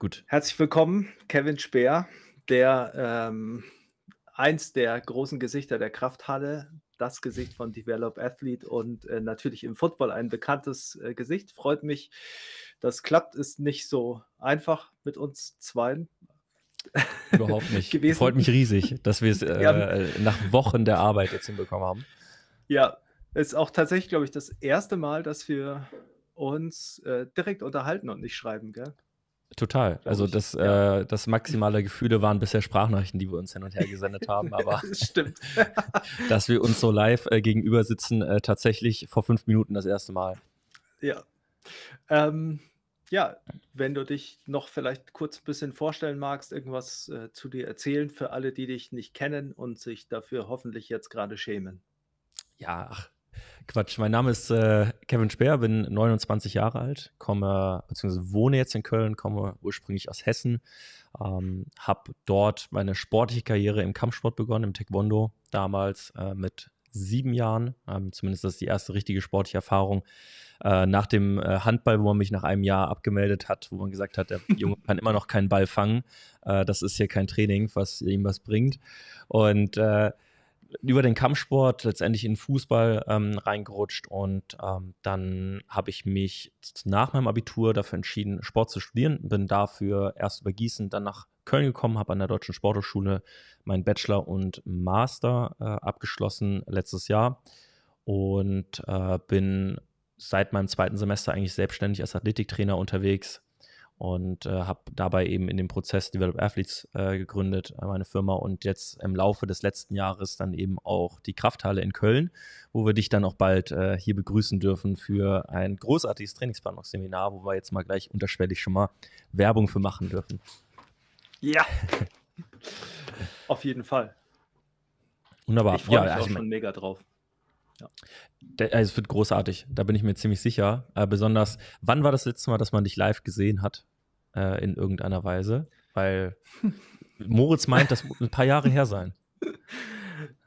Gut. Herzlich willkommen, Kevin Speer, der ähm, eins der großen Gesichter der Krafthalle, das Gesicht von Develop Athlete und äh, natürlich im Football ein bekanntes äh, Gesicht. Freut mich, das klappt, ist nicht so einfach mit uns zweien. Überhaupt nicht. gewesen. Freut mich riesig, dass wir es äh, ja. nach Wochen der Arbeit jetzt hinbekommen haben. Ja, ist auch tatsächlich, glaube ich, das erste Mal, dass wir uns äh, direkt unterhalten und nicht schreiben, gell? Total. Also das, ja. äh, das maximale Gefühle waren bisher Sprachnachrichten, die wir uns hin und her gesendet haben. Aber stimmt. dass wir uns so live äh, gegenüber sitzen, äh, tatsächlich vor fünf Minuten das erste Mal. Ja. Ähm, ja, wenn du dich noch vielleicht kurz ein bisschen vorstellen magst, irgendwas äh, zu dir erzählen für alle, die dich nicht kennen und sich dafür hoffentlich jetzt gerade schämen. Ja, ach, Quatsch. Mein Name ist äh, Kevin Speer, bin 29 Jahre alt, komme, beziehungsweise wohne jetzt in Köln, komme ursprünglich aus Hessen, ähm, habe dort meine sportliche Karriere im Kampfsport begonnen, im Taekwondo, damals äh, mit sieben Jahren, ähm, zumindest das ist die erste richtige sportliche Erfahrung, äh, nach dem äh, Handball, wo man mich nach einem Jahr abgemeldet hat, wo man gesagt hat, der Junge kann immer noch keinen Ball fangen, äh, das ist hier kein Training, was ihm was bringt und äh, über den Kampfsport letztendlich in Fußball ähm, reingerutscht und ähm, dann habe ich mich nach meinem Abitur dafür entschieden, Sport zu studieren. Bin dafür erst über Gießen, dann nach Köln gekommen, habe an der Deutschen Sporthochschule meinen Bachelor und Master äh, abgeschlossen letztes Jahr und äh, bin seit meinem zweiten Semester eigentlich selbstständig als Athletiktrainer unterwegs, und äh, habe dabei eben in dem Prozess Develop Athletes äh, gegründet, äh, meine Firma und jetzt im Laufe des letzten Jahres dann eben auch die Krafthalle in Köln, wo wir dich dann auch bald äh, hier begrüßen dürfen für ein großartiges Trainingsplanungsseminar, wo wir jetzt mal gleich unterschwellig schon mal Werbung für machen dürfen. Ja, auf jeden Fall. Wunderbar. Ich freue mich ja, also auch schon mega drauf. Ja. Also es wird großartig, da bin ich mir ziemlich sicher. Äh, besonders, wann war das letzte Mal, dass man dich live gesehen hat? äh, in irgendeiner Weise, weil Moritz meint, das muss ein paar Jahre her sein.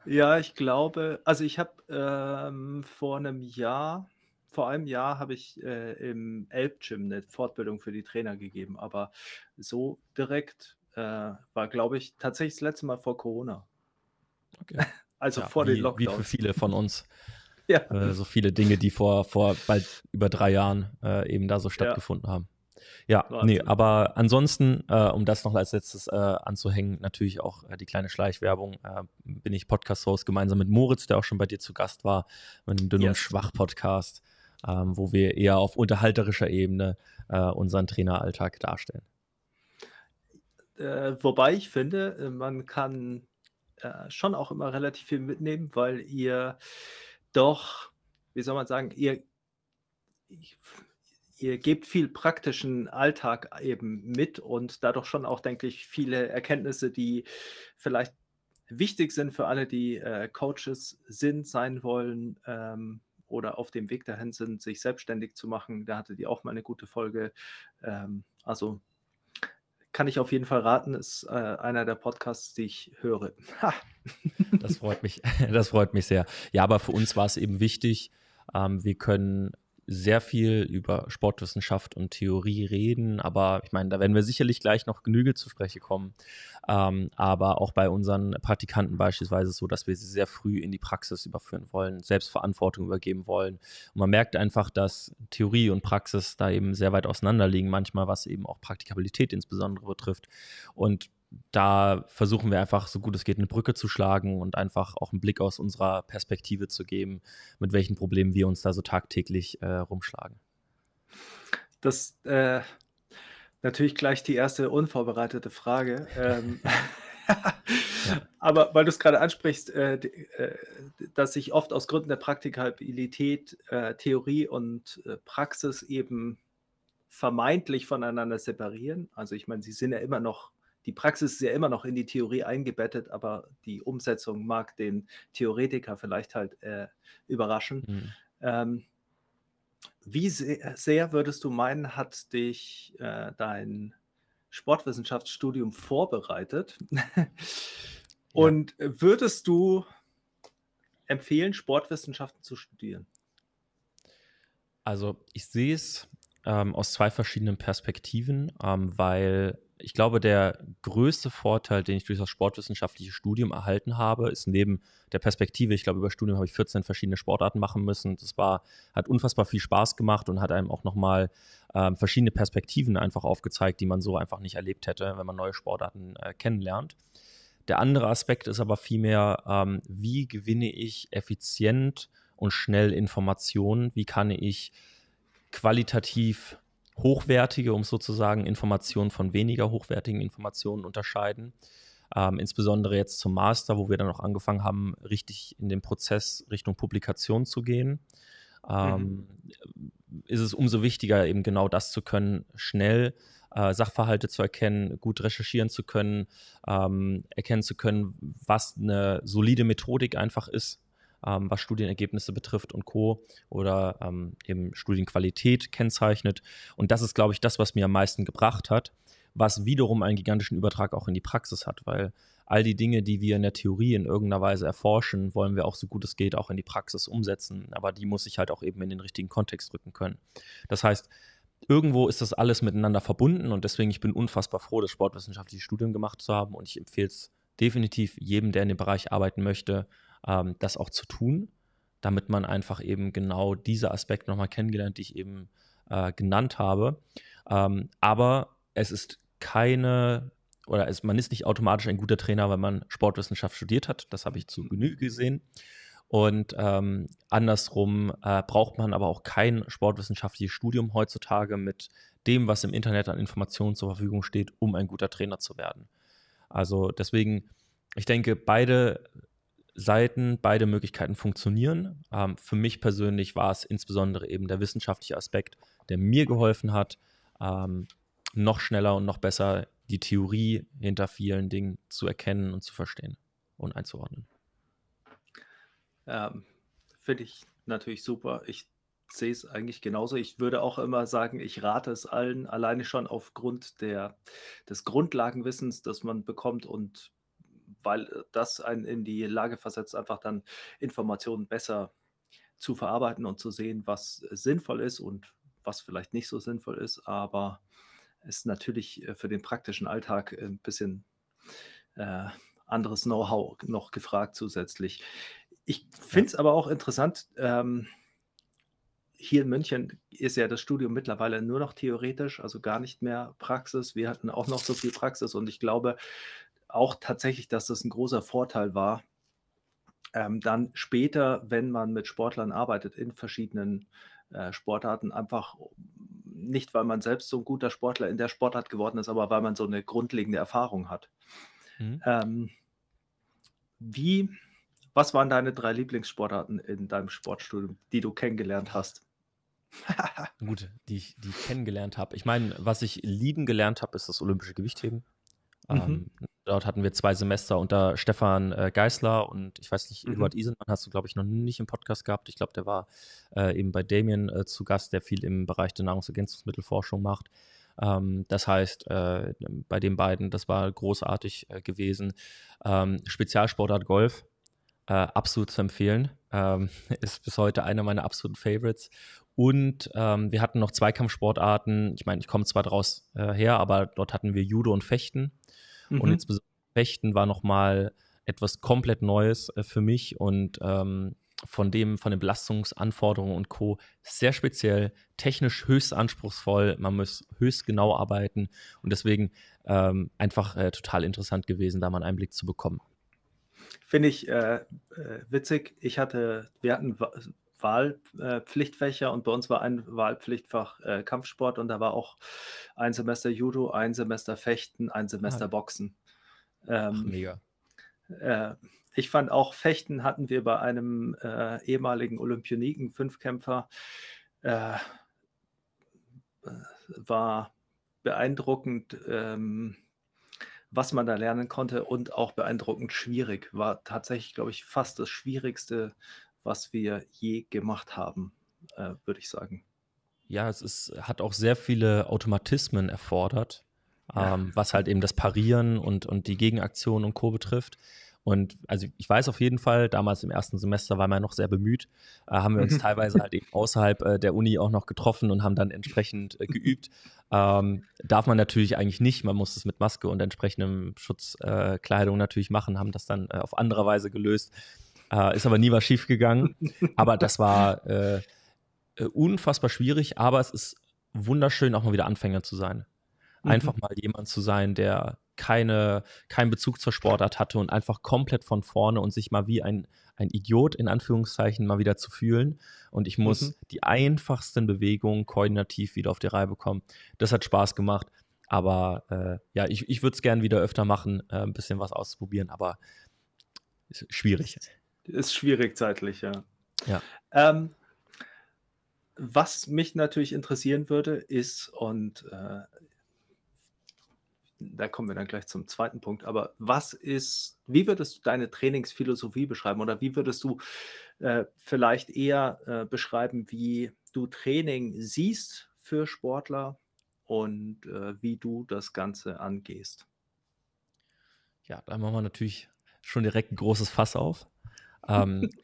Ja, ich glaube, also ich habe ähm, vor einem Jahr, vor einem Jahr habe ich äh, im Elbgym eine Fortbildung für die Trainer gegeben, aber so direkt äh, war, glaube ich, tatsächlich das letzte Mal vor Corona. Okay. Also ja, vor wie, den Lockdown. Wie für viele von uns. ja. Äh, so viele Dinge, die vor, vor bald über drei Jahren äh, eben da so stattgefunden ja. haben. Ja, Wahnsinn. nee, aber ansonsten, äh, um das noch als letztes äh, anzuhängen, natürlich auch äh, die kleine Schleichwerbung, äh, bin ich Podcast-Host gemeinsam mit Moritz, der auch schon bei dir zu Gast war, mit dem Dünn- yes. und Schwach-Podcast, ähm, wo wir eher auf unterhalterischer Ebene äh, unseren Traineralltag darstellen. Äh, wobei ich finde, man kann schon auch immer relativ viel mitnehmen, weil ihr doch, wie soll man sagen, ihr ich, ihr gebt viel praktischen Alltag eben mit und dadurch schon auch, denke ich, viele Erkenntnisse, die vielleicht wichtig sind für alle, die äh, Coaches sind, sein wollen ähm, oder auf dem Weg dahin sind, sich selbstständig zu machen. Da hatte die auch mal eine gute Folge. Ähm, also kann ich auf jeden Fall raten, ist äh, einer der Podcasts, die ich höre. Ha. Das freut mich, das freut mich sehr. Ja, aber für uns war es eben wichtig, ähm, wir können sehr viel über Sportwissenschaft und Theorie reden, aber ich meine, da werden wir sicherlich gleich noch Genüge zu sprechen kommen. Ähm, aber auch bei unseren Praktikanten beispielsweise so, dass wir sie sehr früh in die Praxis überführen wollen, Selbstverantwortung übergeben wollen. Und man merkt einfach, dass Theorie und Praxis da eben sehr weit auseinander liegen, manchmal was eben auch Praktikabilität insbesondere betrifft. Und da versuchen wir einfach, so gut es geht, eine Brücke zu schlagen und einfach auch einen Blick aus unserer Perspektive zu geben, mit welchen Problemen wir uns da so tagtäglich äh, rumschlagen. Das äh, natürlich gleich die erste unvorbereitete Frage. Ähm, Aber weil du es gerade ansprichst, äh, äh, dass sich oft aus Gründen der Praktikabilität äh, Theorie und äh, Praxis eben vermeintlich voneinander separieren. Also ich meine, sie sind ja immer noch die Praxis ist ja immer noch in die Theorie eingebettet, aber die Umsetzung mag den Theoretiker vielleicht halt äh, überraschen. Mhm. Ähm, wie sehr, würdest du meinen, hat dich äh, dein Sportwissenschaftsstudium vorbereitet? Und ja. würdest du empfehlen, Sportwissenschaften zu studieren? Also ich sehe es ähm, aus zwei verschiedenen Perspektiven, ähm, weil ich glaube, der größte Vorteil, den ich durch das sportwissenschaftliche Studium erhalten habe, ist neben der Perspektive, ich glaube, über Studium habe ich 14 verschiedene Sportarten machen müssen. Das war, hat unfassbar viel Spaß gemacht und hat einem auch nochmal ähm, verschiedene Perspektiven einfach aufgezeigt, die man so einfach nicht erlebt hätte, wenn man neue Sportarten äh, kennenlernt. Der andere Aspekt ist aber vielmehr, ähm, wie gewinne ich effizient und schnell Informationen? Wie kann ich qualitativ hochwertige, um sozusagen Informationen von weniger hochwertigen Informationen unterscheiden. Ähm, insbesondere jetzt zum Master, wo wir dann auch angefangen haben, richtig in den Prozess Richtung Publikation zu gehen, ähm, mhm. ist es umso wichtiger, eben genau das zu können, schnell äh, Sachverhalte zu erkennen, gut recherchieren zu können, ähm, erkennen zu können, was eine solide Methodik einfach ist ähm, was Studienergebnisse betrifft und Co. oder ähm, eben Studienqualität kennzeichnet. Und das ist, glaube ich, das, was mir am meisten gebracht hat, was wiederum einen gigantischen Übertrag auch in die Praxis hat, weil all die Dinge, die wir in der Theorie in irgendeiner Weise erforschen, wollen wir auch so gut es geht auch in die Praxis umsetzen. Aber die muss ich halt auch eben in den richtigen Kontext rücken können. Das heißt, irgendwo ist das alles miteinander verbunden und deswegen ich bin unfassbar froh, das sportwissenschaftliche Studium gemacht zu haben und ich empfehle es definitiv jedem, der in dem Bereich arbeiten möchte, ähm, das auch zu tun, damit man einfach eben genau diese Aspekte nochmal kennengelernt, die ich eben äh, genannt habe. Ähm, aber es ist keine oder es, man ist nicht automatisch ein guter Trainer, weil man Sportwissenschaft studiert hat. Das habe ich zu mhm. Genüge gesehen. Und ähm, andersrum äh, braucht man aber auch kein sportwissenschaftliches Studium heutzutage mit dem, was im Internet an Informationen zur Verfügung steht, um ein guter Trainer zu werden. Also deswegen, ich denke, beide Seiten, beide Möglichkeiten funktionieren. Ähm, für mich persönlich war es insbesondere eben der wissenschaftliche Aspekt, der mir geholfen hat, ähm, noch schneller und noch besser die Theorie hinter vielen Dingen zu erkennen und zu verstehen und einzuordnen. Ähm, Finde ich natürlich super. Ich sehe es eigentlich genauso. Ich würde auch immer sagen, ich rate es allen, alleine schon aufgrund der, des Grundlagenwissens, das man bekommt und weil äh, das einen in die Lage versetzt, einfach dann Informationen besser zu verarbeiten und zu sehen, was äh, sinnvoll ist und was vielleicht nicht so sinnvoll ist, aber es ist natürlich äh, für den praktischen Alltag ein bisschen äh, anderes Know-how noch gefragt zusätzlich. Ich finde es aber auch interessant, ähm, hier in München ist ja das Studium mittlerweile nur noch theoretisch, also gar nicht mehr Praxis. Wir hatten auch noch so viel Praxis und ich glaube, auch tatsächlich, dass das ein großer Vorteil war, ähm, dann später, wenn man mit Sportlern arbeitet in verschiedenen äh, Sportarten, einfach nicht, weil man selbst so ein guter Sportler in der Sportart geworden ist, aber weil man so eine grundlegende Erfahrung hat. Mhm. Ähm, wie, was waren deine drei Lieblingssportarten in deinem Sportstudium, die du kennengelernt hast? Gut, die ich, die ich kennengelernt habe. Ich meine, was ich lieben gelernt habe, ist das olympische Gewichtheben. Mhm. Ähm, Dort hatten wir zwei Semester unter Stefan äh, Geißler und ich weiß nicht, mhm. Eduard Isenmann hast du, glaube ich, noch nicht im Podcast gehabt. Ich glaube, der war äh, eben bei Damien äh, zu Gast, der viel im Bereich der Nahrungsergänzungsmittelforschung macht. Ähm, das heißt, äh, bei den beiden, das war großartig äh, gewesen. Ähm, Spezialsportart Golf, äh, absolut zu empfehlen. Ähm, ist bis heute einer meiner absoluten Favorites. Und ähm, wir hatten noch Zweikampfsportarten. Ich meine, ich komme zwar draus äh, her, aber dort hatten wir Judo und Fechten. Mhm. Und insbesondere Fechten war nochmal etwas komplett Neues äh, für mich und ähm, von dem, von den Belastungsanforderungen und Co. sehr speziell, technisch höchst anspruchsvoll, man muss höchst genau arbeiten und deswegen ähm, einfach äh, total interessant gewesen, da mal einen Einblick zu bekommen. Finde ich äh, äh witzig. Ich hatte, wir hatten Wahlpflichtfächer äh, und bei uns war ein Wahlpflichtfach äh, Kampfsport und da war auch ein Semester Judo, ein Semester Fechten, ein ah. Semester Boxen. Ähm, Ach, mega. Äh, ich fand auch Fechten hatten wir bei einem äh, ehemaligen Olympioniken, Fünfkämpfer, äh, äh war beeindruckend, ähm, was man da lernen konnte und auch beeindruckend schwierig. War tatsächlich, glaube ich, fast das Schwierigste, was wir je gemacht haben, äh, würde ich sagen. Ja, es ist, hat auch sehr viele Automatismen erfordert ähm, was halt eben das Parieren und, und die Gegenaktion und Co. betrifft. Und also ich weiß auf jeden Fall, damals im ersten Semester waren wir noch sehr bemüht, äh, haben wir uns teilweise halt eben außerhalb äh, der Uni auch noch getroffen und haben dann entsprechend äh, geübt. Ähm, darf man natürlich eigentlich nicht, man muss es mit Maske und entsprechendem Schutzkleidung äh, natürlich machen, haben das dann äh, auf andere Weise gelöst. Äh, ist aber nie was schief gegangen. Aber das war unfassbar schwierig, aber es ist wunderschön, auch mal wieder Anfänger zu sein. Mhm. Einfach mal jemand zu sein, der keine, keinen Bezug zur Sportart hatte und einfach komplett von vorne und sich mal wie ein, ein Idiot in Anführungszeichen mal wieder zu fühlen. Und ich muss mhm. die einfachsten Bewegungen koordinativ wieder auf die Reihe bekommen. Das hat Spaß gemacht. Aber äh, ja, ich, ich würde es gerne wieder öfter machen, äh, ein bisschen was auszuprobieren, aber ist schwierig. Ist schwierig zeitlich, ja. ja. Ähm, was mich natürlich interessieren würde, ist, und äh, da kommen wir dann gleich zum zweiten Punkt. Aber was ist, wie würdest du deine Trainingsphilosophie beschreiben oder wie würdest du äh, vielleicht eher äh, beschreiben, wie du Training siehst für Sportler und äh, wie du das Ganze angehst? Ja, da machen wir natürlich schon direkt ein großes Fass auf. Ähm,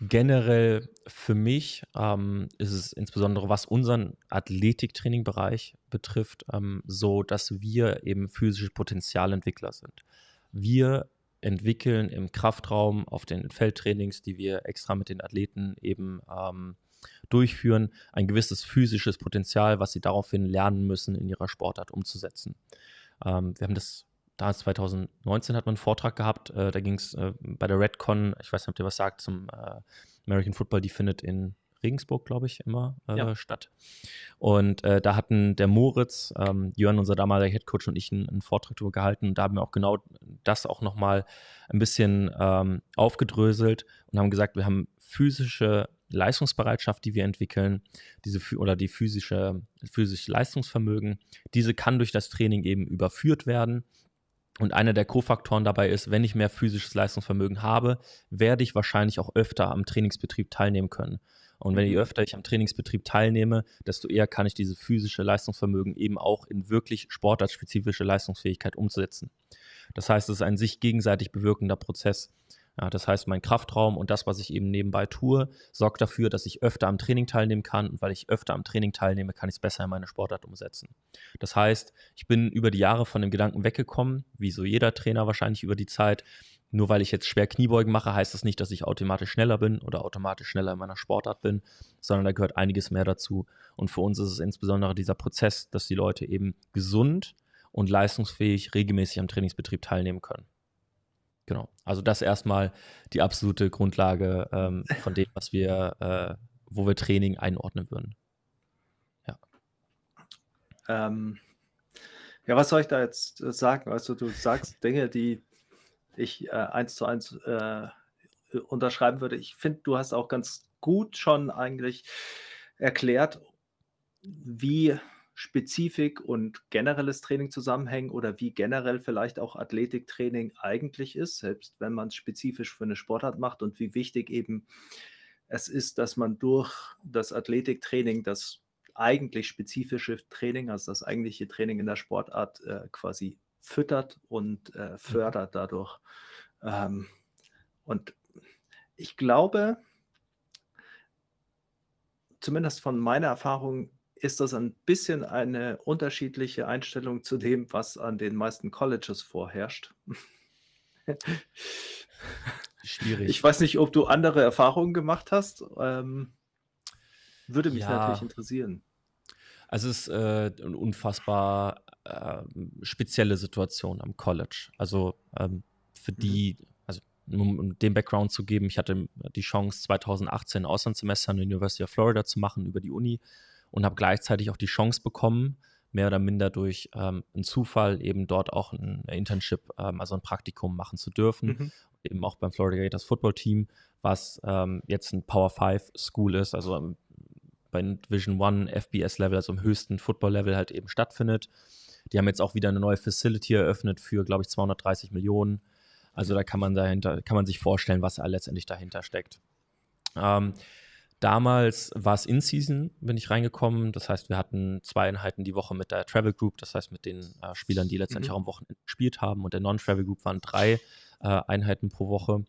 Generell für mich ähm, ist es insbesondere, was unseren Athletiktrainingbereich betrifft, ähm, so, dass wir eben physische Potenzialentwickler sind. Wir entwickeln im Kraftraum auf den Feldtrainings, die wir extra mit den Athleten eben ähm, durchführen, ein gewisses physisches Potenzial, was sie daraufhin lernen müssen, in ihrer Sportart umzusetzen. Ähm, wir haben das da 2019 hat man einen Vortrag gehabt, äh, da ging es äh, bei der Redcon, ich weiß nicht, ob dir was sagt, zum äh, American Football, die findet in Regensburg, glaube ich, immer äh, ja. statt. Und äh, da hatten der Moritz, ähm, Jörn, unser damaliger Headcoach und ich einen, einen, Vortrag darüber gehalten und da haben wir auch genau das auch nochmal ein bisschen ähm, aufgedröselt und haben gesagt, wir haben physische Leistungsbereitschaft, die wir entwickeln, diese oder die physische physische Leistungsvermögen, diese kann durch das Training eben überführt werden und einer der Co-Faktoren dabei ist, wenn ich mehr physisches Leistungsvermögen habe, werde ich wahrscheinlich auch öfter am Trainingsbetrieb teilnehmen können. Und wenn mhm. je öfter ich am Trainingsbetrieb teilnehme, desto eher kann ich diese physische Leistungsvermögen eben auch in wirklich sportartspezifische Leistungsfähigkeit umsetzen. Das heißt, es ist ein sich gegenseitig bewirkender Prozess. Ja, das heißt, mein Kraftraum und das, was ich eben nebenbei tue, sorgt dafür, dass ich öfter am Training teilnehmen kann. Und weil ich öfter am Training teilnehme, kann ich es besser in meine Sportart umsetzen. Das heißt, ich bin über die Jahre von dem Gedanken weggekommen, wie so jeder Trainer wahrscheinlich über die Zeit. Nur weil ich jetzt schwer Kniebeugen mache, heißt das nicht, dass ich automatisch schneller bin oder automatisch schneller in meiner Sportart bin, sondern da gehört einiges mehr dazu. Und für uns ist es insbesondere dieser Prozess, dass die Leute eben gesund und leistungsfähig regelmäßig am Trainingsbetrieb teilnehmen können. Genau. Also das erstmal die absolute Grundlage ähm, von dem, was wir, äh, wo wir Training einordnen würden. Ja. Ähm, ja, was soll ich da jetzt äh, sagen? Also du sagst Dinge, die ich äh, eins zu eins äh, unterschreiben würde. Ich finde, du hast auch ganz gut schon eigentlich erklärt, wie Spezifik und generelles Training zusammenhängen oder wie generell vielleicht auch Athletiktraining eigentlich ist, selbst wenn man es spezifisch für eine Sportart macht und wie wichtig eben es ist, dass man durch das Athletiktraining das eigentlich spezifische Training, also das eigentliche Training in der Sportart äh, quasi füttert und äh, mhm. fördert dadurch. Ähm, und ich glaube, zumindest von meiner Erfahrung ist das ein bisschen eine unterschiedliche Einstellung zu dem, was an den meisten Colleges vorherrscht. Schwierig. Ich weiß nicht, ob du andere Erfahrungen gemacht hast. Ähm, würde mich ja. natürlich interessieren. Also es ist äh, eine unfassbar äh, spezielle Situation am College. Also ähm, für mhm. die, also um, um den Background zu geben, ich hatte die Chance, 2018 ein Auslandssemester an der University of Florida zu machen über die Uni und habe gleichzeitig auch die Chance bekommen, mehr oder minder durch ähm, einen Zufall eben dort auch ein Internship, ähm, also ein Praktikum machen zu dürfen. Mhm. Eben auch beim Florida Gators Football Team, was ähm, jetzt ein Power 5 School ist, also ähm, bei Division 1 FBS Level, also im höchsten Football Level halt eben stattfindet. Die haben jetzt auch wieder eine neue Facility eröffnet für, glaube ich, 230 Millionen. Also da kann man dahinter, kann man sich vorstellen, was letztendlich dahinter steckt. Ähm, Damals war es In-Season, bin ich reingekommen. Das heißt, wir hatten zwei Einheiten die Woche mit der Travel Group, das heißt mit den äh, Spielern, die letztendlich mhm. auch am Wochenende gespielt haben. Und der Non-Travel Group waren drei äh, Einheiten pro Woche.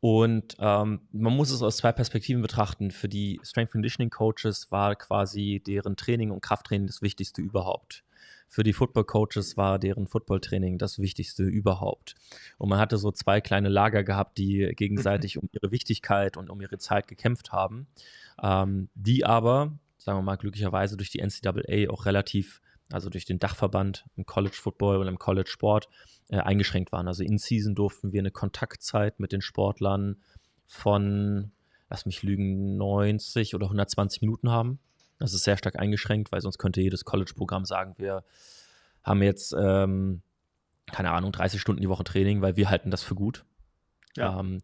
Und ähm, man muss es aus zwei Perspektiven betrachten. Für die Strength Conditioning Coaches war quasi deren Training und Krafttraining das Wichtigste überhaupt für die Football Coaches war deren Football Training das Wichtigste überhaupt. Und man hatte so zwei kleine Lager gehabt, die gegenseitig um ihre Wichtigkeit und um ihre Zeit gekämpft haben, ähm, die aber, sagen wir mal, glücklicherweise durch die NCAA auch relativ also durch den Dachverband im College Football und im College Sport, äh, eingeschränkt waren. Also in Season durften wir eine Kontaktzeit mit den Sportlern von, lass mich lügen, 90 oder 120 Minuten haben. Das ist sehr stark eingeschränkt, weil sonst könnte jedes College-Programm sagen, wir haben jetzt, ähm, keine Ahnung, 30 Stunden die Woche Training, weil wir halten das für gut. Ja. Ähm,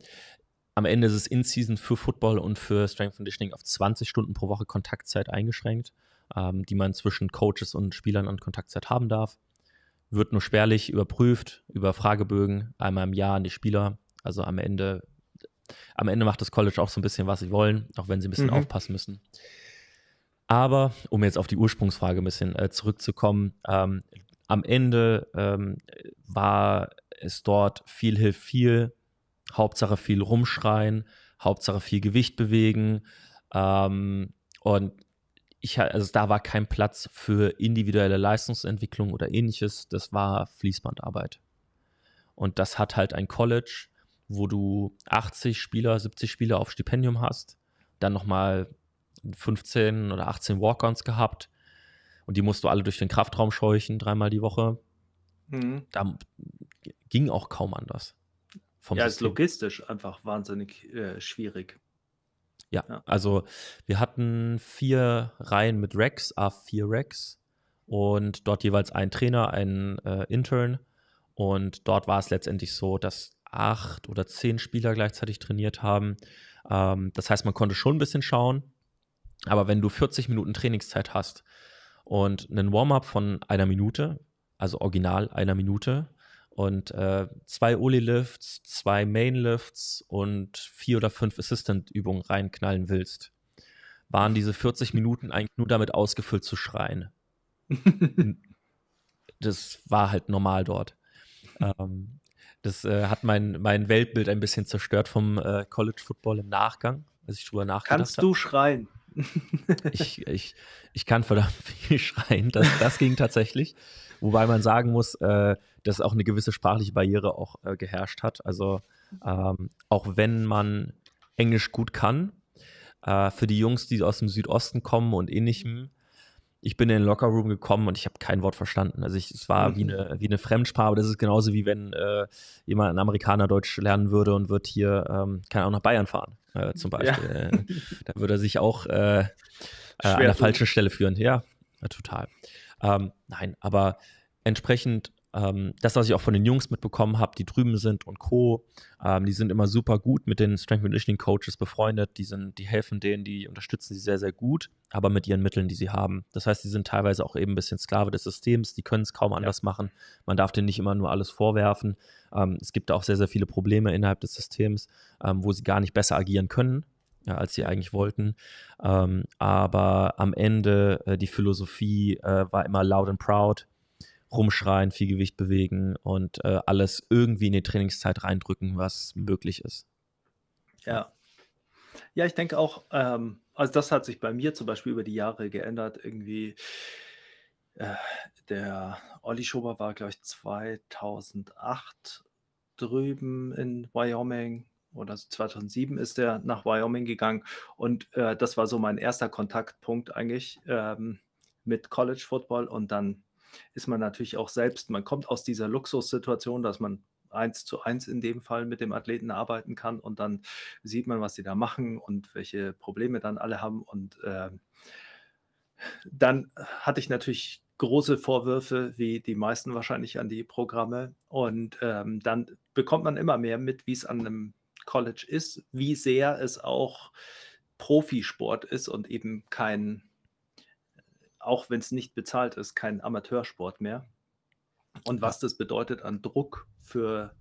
am Ende ist es in-Season für Football und für Strength Conditioning auf 20 Stunden pro Woche Kontaktzeit eingeschränkt, ähm, die man zwischen Coaches und Spielern an Kontaktzeit haben darf. Wird nur spärlich überprüft über Fragebögen einmal im Jahr an die Spieler. Also am Ende, am Ende macht das College auch so ein bisschen, was sie wollen, auch wenn sie ein bisschen mhm. aufpassen müssen. Aber um jetzt auf die Ursprungsfrage ein bisschen äh, zurückzukommen, ähm, am Ende ähm, war es dort viel hilft viel, Hauptsache viel rumschreien, Hauptsache viel Gewicht bewegen. Ähm, und ich, also da war kein Platz für individuelle Leistungsentwicklung oder ähnliches. Das war Fließbandarbeit. Und das hat halt ein College, wo du 80 Spieler, 70 Spieler auf Stipendium hast, dann nochmal 15 oder 18 Walk-Ons gehabt. Und die musst du alle durch den Kraftraum scheuchen, dreimal die Woche. Mhm. Da ging auch kaum anders. ja, System. ist logistisch einfach wahnsinnig äh, schwierig. Ja, ja, also wir hatten vier Reihen mit Racks, A4 Racks. Und dort jeweils ein Trainer, ein äh, Intern. Und dort war es letztendlich so, dass acht oder zehn Spieler gleichzeitig trainiert haben. Ähm, das heißt, man konnte schon ein bisschen schauen, aber wenn du 40 Minuten Trainingszeit hast und einen Warm-up von einer Minute, also original einer Minute, und äh, zwei Oli-Lifts, zwei Main-Lifts und vier oder fünf Assistant-Übungen reinknallen willst, waren diese 40 Minuten eigentlich nur damit ausgefüllt zu schreien. das war halt normal dort. ähm, das äh, hat mein, mein Weltbild ein bisschen zerstört vom äh, College Football im Nachgang, als ich drüber nachgedacht habe. Kannst du hab. schreien? ich, ich, ich kann verdammt viel schreien. Das, das ging tatsächlich. Wobei man sagen muss, äh, dass auch eine gewisse sprachliche Barriere auch äh, geherrscht hat. Also ähm, auch wenn man Englisch gut kann, äh, für die Jungs, die aus dem Südosten kommen und ähnlichem, eh hm, ich bin in den Lockerroom gekommen und ich habe kein Wort verstanden. Also ich, es war mhm. wie, eine, wie eine Fremdsprache, aber das ist genauso wie wenn äh, jemand ein Amerikaner Deutsch lernen würde und wird hier, ähm, keine Ahnung, nach Bayern fahren, äh, zum Beispiel. Ja. Äh, da würde er sich auch äh, äh an der falschen Stelle führen. Ja, total. Ähm, nein, aber entsprechend ähm, das, was ich auch von den Jungs mitbekommen habe, die drüben sind und Co., ähm, die sind immer super gut mit den Strength Conditioning Coaches befreundet, die, sind, die helfen denen, die unterstützen sie sehr, sehr gut, aber mit ihren Mitteln, die sie haben. Das heißt, sie sind teilweise auch eben ein bisschen Sklave des Systems, die können es kaum anders machen. Man darf denen nicht immer nur alles vorwerfen. Ähm, es gibt auch sehr, sehr viele Probleme innerhalb des Systems, ähm, wo sie gar nicht besser agieren können, ja, als sie eigentlich wollten. Ähm, aber am Ende äh, die Philosophie äh, war immer loud and proud rumschreien, viel Gewicht bewegen und äh, alles irgendwie in die Trainingszeit reindrücken, was möglich ist. Ja. Ja, ich denke auch, ähm, also das hat sich bei mir zum Beispiel über die Jahre geändert. Irgendwie, äh, der Olli Schober war, glaube ich, 2008 drüben in Wyoming oder 2007 ist er nach Wyoming gegangen und äh, das war so mein erster Kontaktpunkt eigentlich ähm, mit College Football und dann ist man natürlich auch selbst, man kommt aus dieser Luxussituation, dass man eins zu eins in dem Fall mit dem Athleten arbeiten kann und dann sieht man, was sie da machen und welche Probleme dann alle haben. Und äh, dann hatte ich natürlich große Vorwürfe, wie die meisten wahrscheinlich an die Programme. Und ähm, dann bekommt man immer mehr mit, wie es an einem College ist, wie sehr es auch Profisport ist und eben kein auch wenn es nicht bezahlt ist, kein Amateursport mehr. Und was das bedeutet an Druck für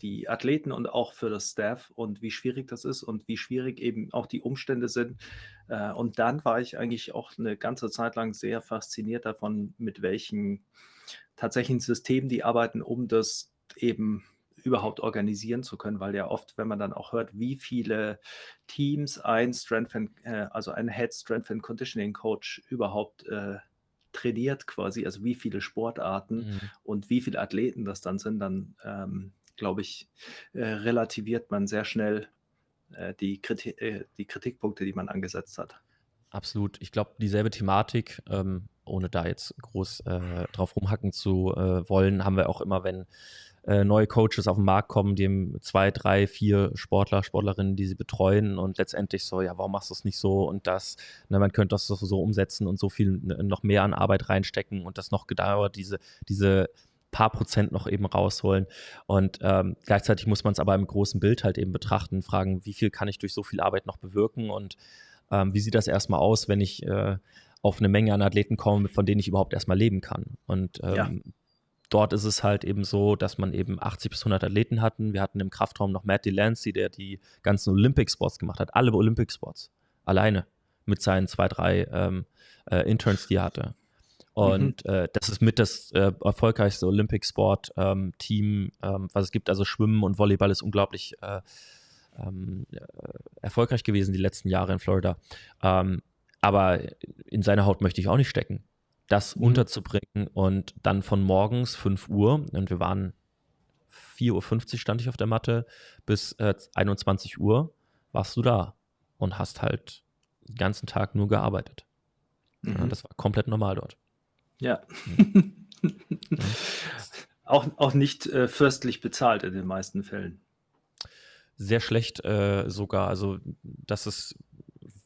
die Athleten und auch für das Staff und wie schwierig das ist und wie schwierig eben auch die Umstände sind. Äh, und dann war ich eigentlich auch eine ganze Zeit lang sehr fasziniert davon, mit welchen tatsächlichen Systemen die arbeiten, um das eben überhaupt organisieren zu können, weil ja oft, wenn man dann auch hört, wie viele Teams ein Strength and, äh, also ein Head Strength and Conditioning Coach überhaupt äh, trainiert quasi, also wie viele Sportarten mhm. und wie viele Athleten das dann sind, dann ähm, glaube ich, äh, relativiert man sehr schnell äh, die, Kriti äh, die Kritikpunkte, die man angesetzt hat. Absolut. Ich glaube, dieselbe Thematik, ähm, ohne da jetzt groß äh, drauf rumhacken zu wollen, haben wir auch immer, wenn äh, neue Coaches auf den Markt kommen, dem zwei, drei, vier Sportler, Sportlerinnen, die sie betreuen und letztendlich so, ja, warum machst du es nicht so und das, ne, man könnte das so umsetzen und so viel ne, noch mehr an Arbeit reinstecken und das noch gedauert, diese, diese paar Prozent noch eben rausholen. Und ähm, gleichzeitig muss man es aber im großen Bild halt eben betrachten, fragen, wie viel kann ich durch so viel Arbeit noch bewirken und ähm, wie sieht das erstmal aus, wenn ich äh, auf eine Menge an Athleten komme, von denen ich überhaupt erstmal leben kann. Und ähm, ja dort ist es halt eben so, dass man eben 80 bis 100 Athleten hatten. Wir hatten im Kraftraum noch Matt Delancey, der die ganzen Olympic-Sports gemacht hat, alle Olympic-Sports, alleine mit seinen zwei, drei ähm, äh, Interns, die er hatte. Und mhm. äh, das ist mit das äh, erfolgreichste Olympic-Sport-Team, ähm, ähm, was es gibt. Also Schwimmen und Volleyball ist unglaublich äh, ähm, äh, erfolgreich gewesen die letzten Jahre in Florida. Ähm, aber in seiner Haut möchte ich auch nicht stecken das mhm. unterzubringen und dann von morgens 5 Uhr, und wir waren 4.50 Uhr stand ich auf der Matte, bis äh, 21 Uhr warst du da und hast halt den ganzen Tag nur gearbeitet. Mhm. Ja, das war komplett normal dort. Ja. Mhm. Auch, auch nicht äh, fürstlich bezahlt in den meisten Fällen. Sehr schlecht äh, sogar. Also, das ist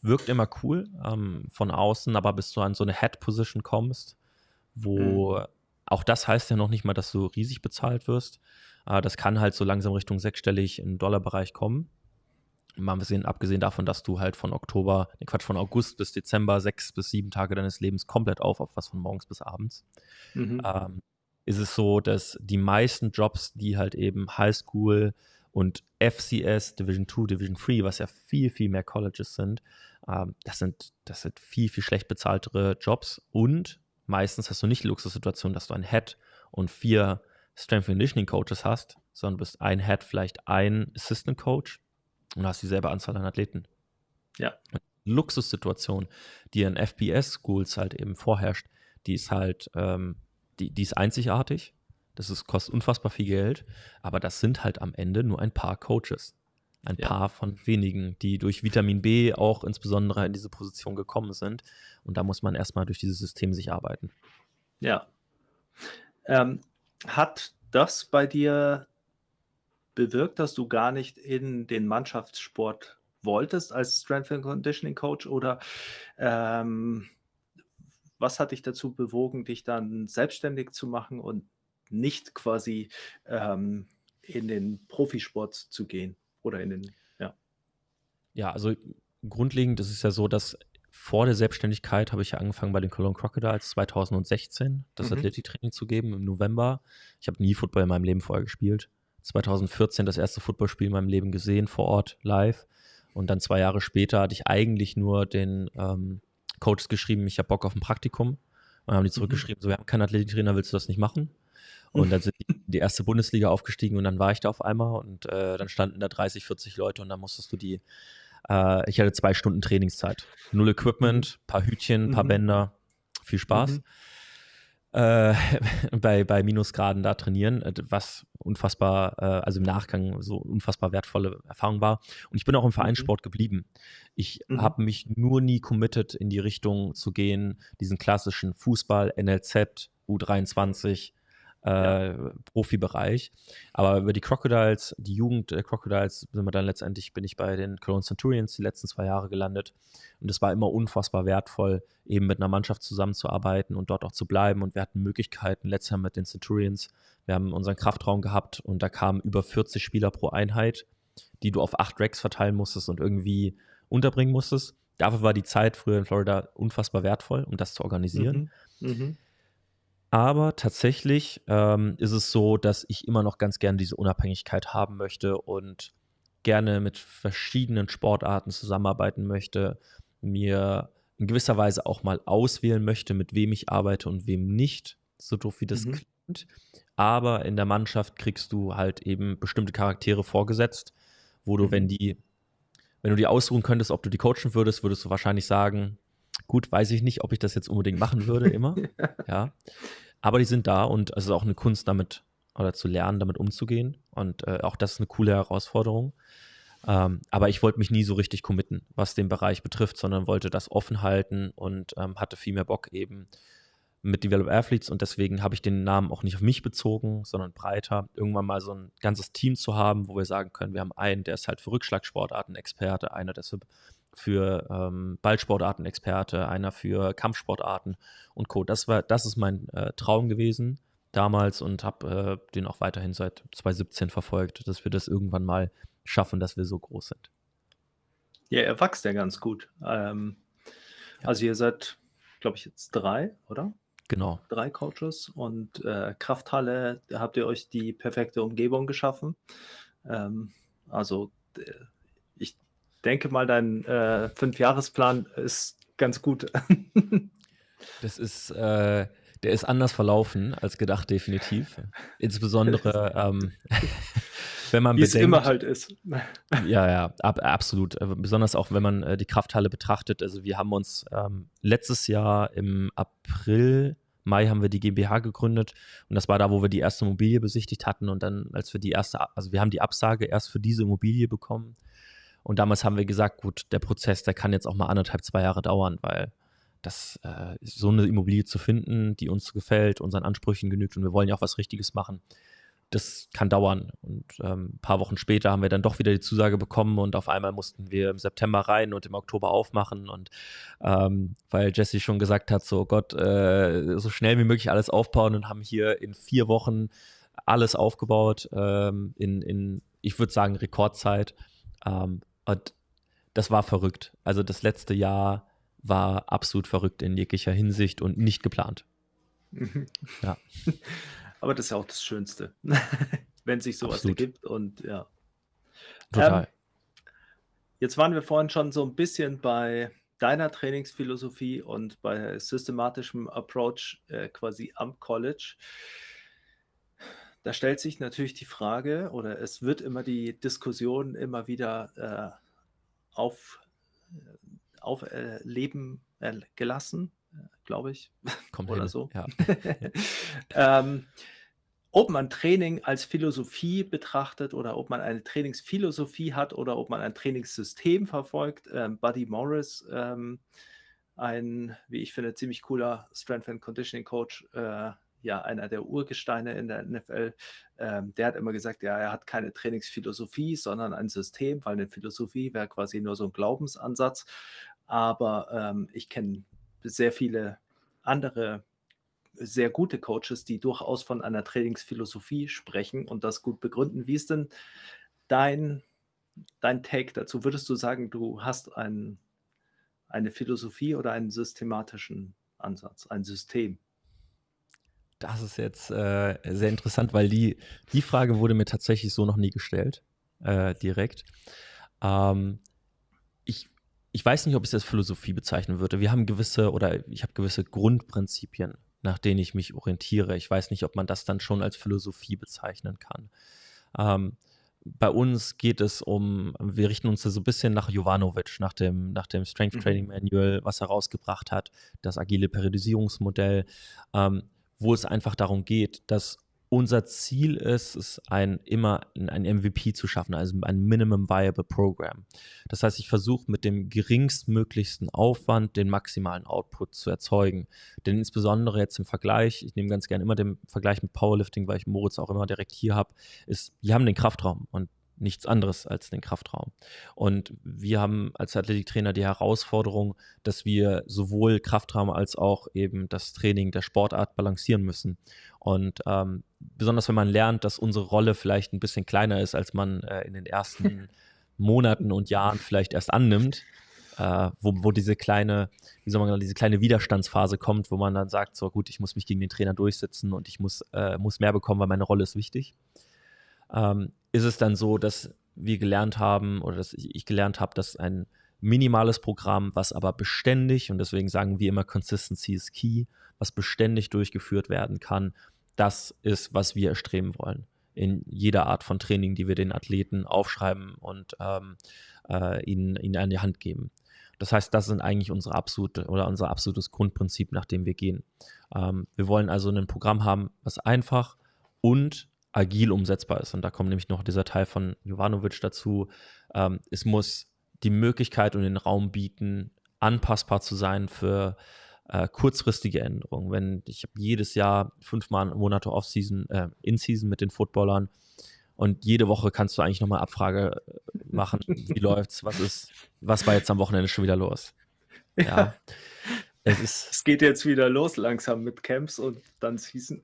wirkt immer cool ähm, von außen, aber bis du an so eine Head-Position kommst, wo mhm. auch das heißt ja noch nicht mal, dass du riesig bezahlt wirst. Äh, das kann halt so langsam Richtung sechsstellig im Dollarbereich kommen. Mal gesehen, abgesehen davon, dass du halt von Oktober, ne Quatsch, von August bis Dezember sechs bis sieben Tage deines Lebens komplett auf, auf was von morgens bis abends. Mhm. Ähm, ist es so, dass die meisten Jobs, die halt eben Highschool und FCS, Division 2, Division 3, was ja viel, viel mehr Colleges sind, ähm, das sind, das sind viel, viel schlecht bezahltere Jobs. Und meistens hast du nicht die Luxussituation, dass du ein Head und vier Strength Conditioning Coaches hast, sondern bist ein Head, vielleicht ein Assistant Coach und hast dieselbe Anzahl an Athleten. Ja. Luxussituation, die in fps schools halt eben vorherrscht, die ist halt, ähm, die, die ist einzigartig das ist, kostet unfassbar viel Geld, aber das sind halt am Ende nur ein paar Coaches. Ein ja. paar von wenigen, die durch Vitamin B auch insbesondere in diese Position gekommen sind. Und da muss man erstmal durch dieses System sich arbeiten. Ja. Ähm, hat das bei dir bewirkt, dass du gar nicht in den Mannschaftssport wolltest als Strength and Conditioning Coach oder ähm, was hat dich dazu bewogen, dich dann selbstständig zu machen und nicht quasi ähm, in den Profisport zu gehen oder in den, ja. Ja, also grundlegend ist es ja so, dass vor der Selbstständigkeit habe ich ja angefangen bei den Cologne Crocodiles 2016 das mhm. Athletiktraining zu geben im November. Ich habe nie Football in meinem Leben vorher gespielt. 2014 das erste Footballspiel in meinem Leben gesehen, vor Ort, live. Und dann zwei Jahre später hatte ich eigentlich nur den ähm, Coaches geschrieben, ich habe Bock auf ein Praktikum. Und dann haben die mhm. zurückgeschrieben, mhm. so, wir haben keinen Athletiktrainer, willst du das nicht machen? Und dann sind die in die erste Bundesliga aufgestiegen und dann war ich da auf einmal und äh, dann standen da 30, 40 Leute und dann musstest du die, äh, ich hatte zwei Stunden Trainingszeit. Null Equipment, mhm. paar Hütchen, paar mhm. Bänder, viel Spaß. Mhm. Äh, bei, bei Minusgraden da trainieren, äh, was unfassbar, äh, also im Nachgang so unfassbar wertvolle Erfahrung war. Und ich bin auch im mhm. Vereinssport mhm. geblieben. Ich mhm. habe mich nur nie committed, in die Richtung zu gehen, diesen klassischen Fußball, NLZ, U23, äh, ja. Profibereich. Aber über die Crocodiles, die Jugend der Crocodiles, sind wir dann letztendlich, bin ich bei den Cologne Centurions die letzten zwei Jahre gelandet. Und es war immer unfassbar wertvoll, eben mit einer Mannschaft zusammenzuarbeiten und dort auch zu bleiben. Und wir hatten Möglichkeiten, letztes Jahr mit den Centurions. Wir haben unseren Kraftraum gehabt und da kamen über 40 Spieler pro Einheit, die du auf acht Racks verteilen musstest und irgendwie unterbringen musstest. Dafür war die Zeit früher in Florida unfassbar wertvoll, um das zu organisieren. Mhm. Mhm. Aber tatsächlich ähm, ist es so, dass ich immer noch ganz gerne diese Unabhängigkeit haben möchte und gerne mit verschiedenen Sportarten zusammenarbeiten möchte, mir in gewisser Weise auch mal auswählen möchte, mit wem ich arbeite und wem nicht, so doof wie das mhm. klingt. Aber in der Mannschaft kriegst du halt eben bestimmte Charaktere vorgesetzt, wo du, mhm. wenn die, wenn du die ausruhen könntest, ob du die coachen würdest, würdest du wahrscheinlich sagen, Gut, weiß ich nicht, ob ich das jetzt unbedingt machen würde immer. ja. Aber die sind da und es ist auch eine Kunst, damit oder zu lernen, damit umzugehen. Und äh, auch das ist eine coole Herausforderung. Ähm, aber ich wollte mich nie so richtig committen, was den Bereich betrifft, sondern wollte das offen halten und ähm, hatte viel mehr Bock eben mit Develop Athletes und deswegen habe ich den Namen auch nicht auf mich bezogen, sondern breiter. Irgendwann mal so ein ganzes Team zu haben, wo wir sagen können, wir haben einen, der ist halt für Rückschlagsportarten Experte, einer, der ist für für ähm, Ballsportarten-Experte, einer für Kampfsportarten und Co. Das war, das ist mein äh, Traum gewesen damals und habe äh, den auch weiterhin seit 2017 verfolgt, dass wir das irgendwann mal schaffen, dass wir so groß sind. Ja, er wächst ja ganz gut. Ähm, ja. Also ihr seid, glaube ich, jetzt drei, oder? Genau. Drei Coaches und äh, Krafthalle habt ihr euch die perfekte Umgebung geschaffen. Ähm, also ich denke mal, dein äh, Fünfjahresplan ist ganz gut. das ist, äh, der ist anders verlaufen als gedacht, definitiv. Insbesondere, ähm, wenn man Wie bedenkt, es immer halt ist. ja, ja, ab, absolut. Äh, besonders auch, wenn man äh, die Krafthalle betrachtet. Also wir haben uns ähm, letztes Jahr im April Mai haben wir die GmbH gegründet und das war da, wo wir die erste Immobilie besichtigt hatten und dann, als wir die erste, also wir haben die Absage erst für diese Immobilie bekommen und damals haben wir gesagt, gut, der Prozess, der kann jetzt auch mal anderthalb, zwei Jahre dauern, weil das äh, so eine Immobilie zu finden, die uns gefällt, unseren Ansprüchen genügt und wir wollen ja auch was Richtiges machen. Das kann dauern. Und ähm, ein paar Wochen später haben wir dann doch wieder die Zusage bekommen und auf einmal mussten wir im September rein und im Oktober aufmachen. Und ähm, weil Jesse schon gesagt hat, so Gott, äh, so schnell wie möglich alles aufbauen und haben hier in vier Wochen alles aufgebaut, ähm, in, in, ich würde sagen, Rekordzeit. Ähm, und das war verrückt. Also das letzte Jahr war absolut verrückt in jeglicher Hinsicht und nicht geplant. Mhm. ja. Aber das ist ja auch das Schönste, wenn sich sowas absolut. ergibt und ja. Total. Ähm, jetzt waren wir vorhin schon so ein bisschen bei deiner Trainingsphilosophie und bei systematischem Approach äh, quasi am College. Da stellt sich natürlich die Frage, oder es wird immer die Diskussion immer wieder äh, auf, aufleben äh, äh, gelassen, glaube ich. Kommt oder hin. so. Ja. ähm, ob man Training als Philosophie betrachtet oder ob man eine Trainingsphilosophie hat oder ob man ein Trainingssystem verfolgt. Ähm, Buddy Morris, ähm, ein, wie ich finde, ziemlich cooler Strength and Conditioning Coach, äh, ja einer der Urgesteine in der NFL, ähm, der hat immer gesagt, ja, er hat keine Trainingsphilosophie, sondern ein System, weil eine Philosophie wäre quasi nur so ein Glaubensansatz. Aber ähm, ich kenne sehr viele andere sehr gute Coaches, die durchaus von einer Trainingsphilosophie sprechen und das gut begründen. Wie ist denn dein, dein Take dazu? Würdest du sagen, du hast ein, eine Philosophie oder einen systematischen Ansatz, ein System? Das ist jetzt äh, sehr interessant, weil die, die Frage wurde mir tatsächlich so noch nie gestellt, äh, direkt. Ähm, ich, ich weiß nicht, ob ich das Philosophie bezeichnen würde. Wir haben gewisse oder ich habe gewisse Grundprinzipien, nach denen ich mich orientiere. Ich weiß nicht, ob man das dann schon als Philosophie bezeichnen kann. Ähm, bei uns geht es um, wir richten uns so ein bisschen nach Jovanovic, nach dem, nach dem Strength mhm. Training Manual, was er rausgebracht hat, das agile Periodisierungsmodell. Ähm, wo es einfach darum geht, dass unser Ziel ist, es ein immer ein MVP zu schaffen, also ein Minimum Viable Program. Das heißt, ich versuche mit dem geringstmöglichsten Aufwand den maximalen Output zu erzeugen. Denn insbesondere jetzt im Vergleich, ich nehme ganz gerne immer den Vergleich mit Powerlifting, weil ich Moritz auch immer direkt hier habe, ist, wir haben den Kraftraum und nichts anderes als den Kraftraum. Und wir haben als Athletiktrainer die Herausforderung, dass wir sowohl Kraftraum als auch eben das Training der Sportart balancieren müssen. Und ähm, besonders wenn man lernt, dass unsere Rolle vielleicht ein bisschen kleiner ist, als man äh, in den ersten Monaten und Jahren vielleicht erst annimmt, äh, wo, wo, diese kleine, wie soll man sagen, diese kleine Widerstandsphase kommt, wo man dann sagt, so gut, ich muss mich gegen den Trainer durchsetzen und ich muss, äh, muss mehr bekommen, weil meine Rolle ist wichtig. Ähm, ist es dann so, dass wir gelernt haben oder dass ich gelernt habe, dass ein minimales Programm, was aber beständig, und deswegen sagen wir immer Consistency is key, was beständig durchgeführt werden kann, das ist, was wir erstreben wollen. In jeder Art von Training, die wir den Athleten aufschreiben und ähm, äh, ihnen, ihnen an die Hand geben. Das heißt, das sind eigentlich unsere absolute oder unser absolutes Grundprinzip, nach dem wir gehen. Ähm, wir wollen also ein Programm haben, was einfach und agil umsetzbar ist. Und da kommt nämlich noch dieser Teil von Jovanovic dazu. Ähm, es muss die Möglichkeit und den Raum bieten, anpassbar zu sein für äh, kurzfristige Änderungen. Wenn ich habe jedes Jahr fünf Monate Off-Season, äh, In-Season mit den Footballern und jede Woche kannst du eigentlich nochmal Abfrage äh, machen, wie läuft's, was ist, was war jetzt am Wochenende schon wieder los? Ja. ja. Es, ist, es geht jetzt wieder los langsam mit Camps und dann Season.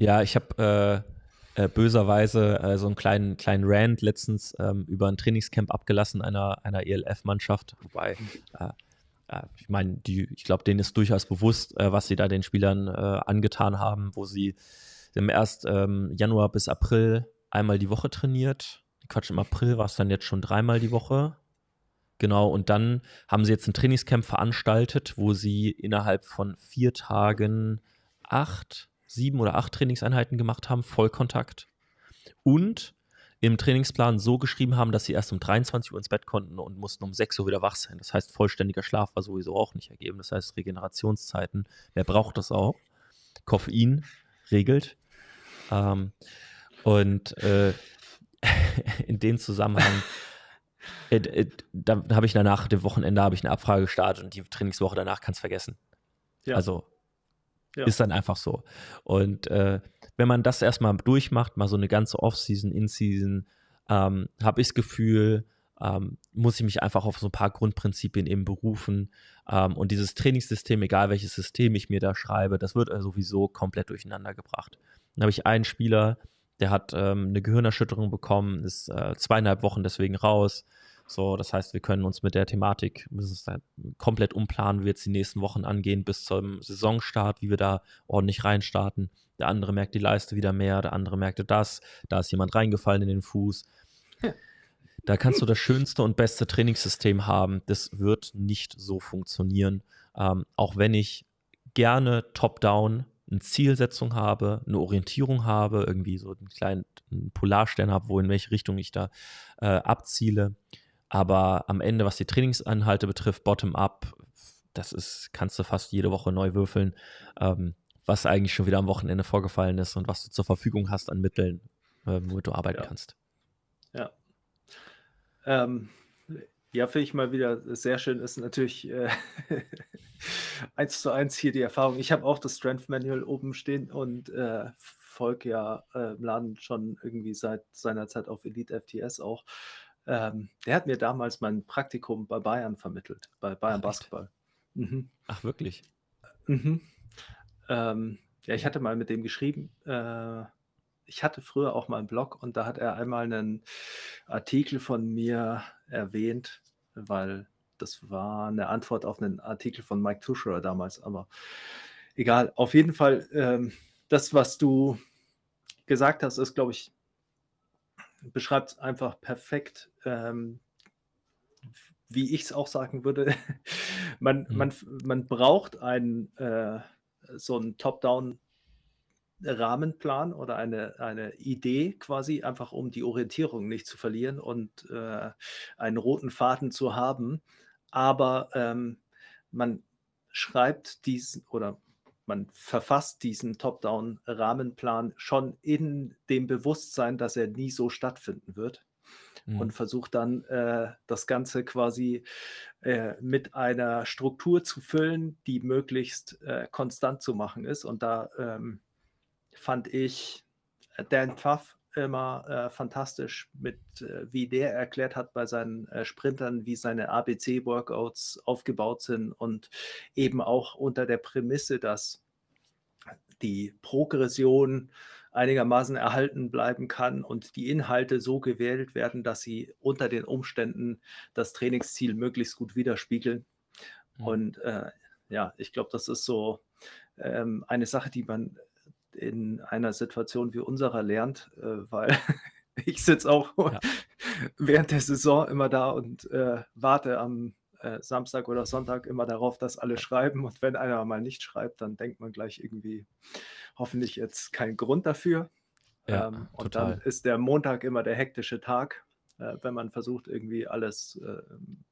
Ja, ich habe äh, äh, böserweise äh, so einen kleinen, kleinen Rant letztens ähm, über ein Trainingscamp abgelassen einer, einer ELF-Mannschaft. Wobei, äh, äh, ich meine, ich glaube, denen ist durchaus bewusst, äh, was sie da den Spielern angetan haben, wo sie im erst ähm, Januar bis April einmal die Woche trainiert. Quatsch, im April war es dann jetzt schon dreimal die Woche. Genau, und dann haben sie jetzt ein Trainingscamp veranstaltet, wo sie innerhalb von vier Tagen acht sieben oder acht Trainingseinheiten gemacht haben, Vollkontakt. Und im Trainingsplan so geschrieben haben, dass sie erst um 23 Uhr ins Bett konnten und mussten um 6 Uhr wieder wach sein. Das heißt, vollständiger Schlaf war sowieso auch nicht ergeben. Das heißt, Regenerationszeiten, wer braucht das auch? Koffein regelt. Ähm, und äh, in dem Zusammenhang, äh, äh, da habe ich danach, dem Wochenende habe ich eine Abfrage gestartet und die Trainingswoche danach kann es vergessen. Ja. Also ja. Ist dann einfach so. Und äh, wenn man das erstmal durchmacht, mal so eine ganze Off-Season, In-Season, ähm, habe ich das Gefühl, ähm, muss ich mich einfach auf so ein paar Grundprinzipien eben berufen. Ähm, und dieses Trainingssystem, egal welches System ich mir da schreibe, das wird äh, sowieso komplett durcheinander gebracht. Dann habe ich einen Spieler, der hat ähm, eine Gehirnerschütterung bekommen, ist äh, zweieinhalb Wochen deswegen raus. So, das heißt, wir können uns mit der Thematik müssen es dann komplett umplanen, wie wir jetzt die nächsten Wochen angehen, bis zum Saisonstart, wie wir da ordentlich reinstarten. Der andere merkt die Leiste wieder mehr, der andere merkte das, da ist jemand reingefallen in den Fuß. Da kannst du das schönste und beste Trainingssystem haben. Das wird nicht so funktionieren. Ähm, auch wenn ich gerne top-down eine Zielsetzung habe, eine Orientierung habe, irgendwie so einen kleinen Polarstern habe, wo in welche Richtung ich da äh, abziele, aber am Ende, was die Trainingsanhalte betrifft, Bottom-up, das ist, kannst du fast jede Woche neu würfeln, ähm, was eigentlich schon wieder am Wochenende vorgefallen ist und was du zur Verfügung hast an Mitteln, äh, womit du arbeiten ja. kannst. Ja. Ähm, ja, finde ich mal wieder sehr schön. Ist natürlich äh, eins äh, zu eins hier die Erfahrung. Ich habe auch das Strength Manual oben stehen und äh, folge ja äh, im Laden schon irgendwie seit seiner Zeit auf Elite FTS auch. Ähm, der hat mir damals mein Praktikum bei Bayern vermittelt, bei Bayern Ach, Basketball. Mhm. Ach, wirklich? Äh, mhm. Ähm, ja, ich hatte mal mit dem geschrieben. Äh, ich hatte früher auch mal einen Blog und da hat er einmal einen Artikel von mir erwähnt, weil das war eine Antwort auf einen Artikel von Mike Tuscherer damals, aber egal. Auf jeden Fall, ähm, das, was du gesagt hast, ist, glaube ich, beschreibt es einfach perfekt, ähm, wie ich es auch sagen würde. man, mhm. man, man braucht einen, äh, so einen Top-Down- Rahmenplan oder eine, eine Idee quasi, einfach um die Orientierung nicht zu verlieren und äh, einen roten Faden zu haben. Aber ähm, man schreibt diesen oder man verfasst diesen Top-Down-Rahmenplan schon in dem Bewusstsein, dass er nie so stattfinden wird mhm. und versucht dann äh, das Ganze quasi äh, mit einer Struktur zu füllen, die möglichst äh, konstant zu machen ist. Und da ähm, fand ich Dan Pfaff immer äh, fantastisch mit, äh, wie der erklärt hat bei seinen äh, Sprintern, wie seine ABC-Workouts aufgebaut sind und eben auch unter der Prämisse, dass die Progression einigermaßen erhalten bleiben kann und die Inhalte so gewählt werden, dass sie unter den Umständen das Trainingsziel möglichst gut widerspiegeln. Mhm. Und äh, ja, ich glaube, das ist so ähm, eine Sache, die man in einer Situation wie unserer lernt, äh, weil ich sitze auch ja. während der Saison immer da und äh, warte am äh, Samstag oder Sonntag immer darauf, dass alle schreiben. Und wenn einer mal nicht schreibt, dann denkt man gleich irgendwie, hoffentlich jetzt kein Grund dafür. Ja, ähm, und total. dann ist der Montag immer der hektische Tag, äh, wenn man versucht, irgendwie alles ähm,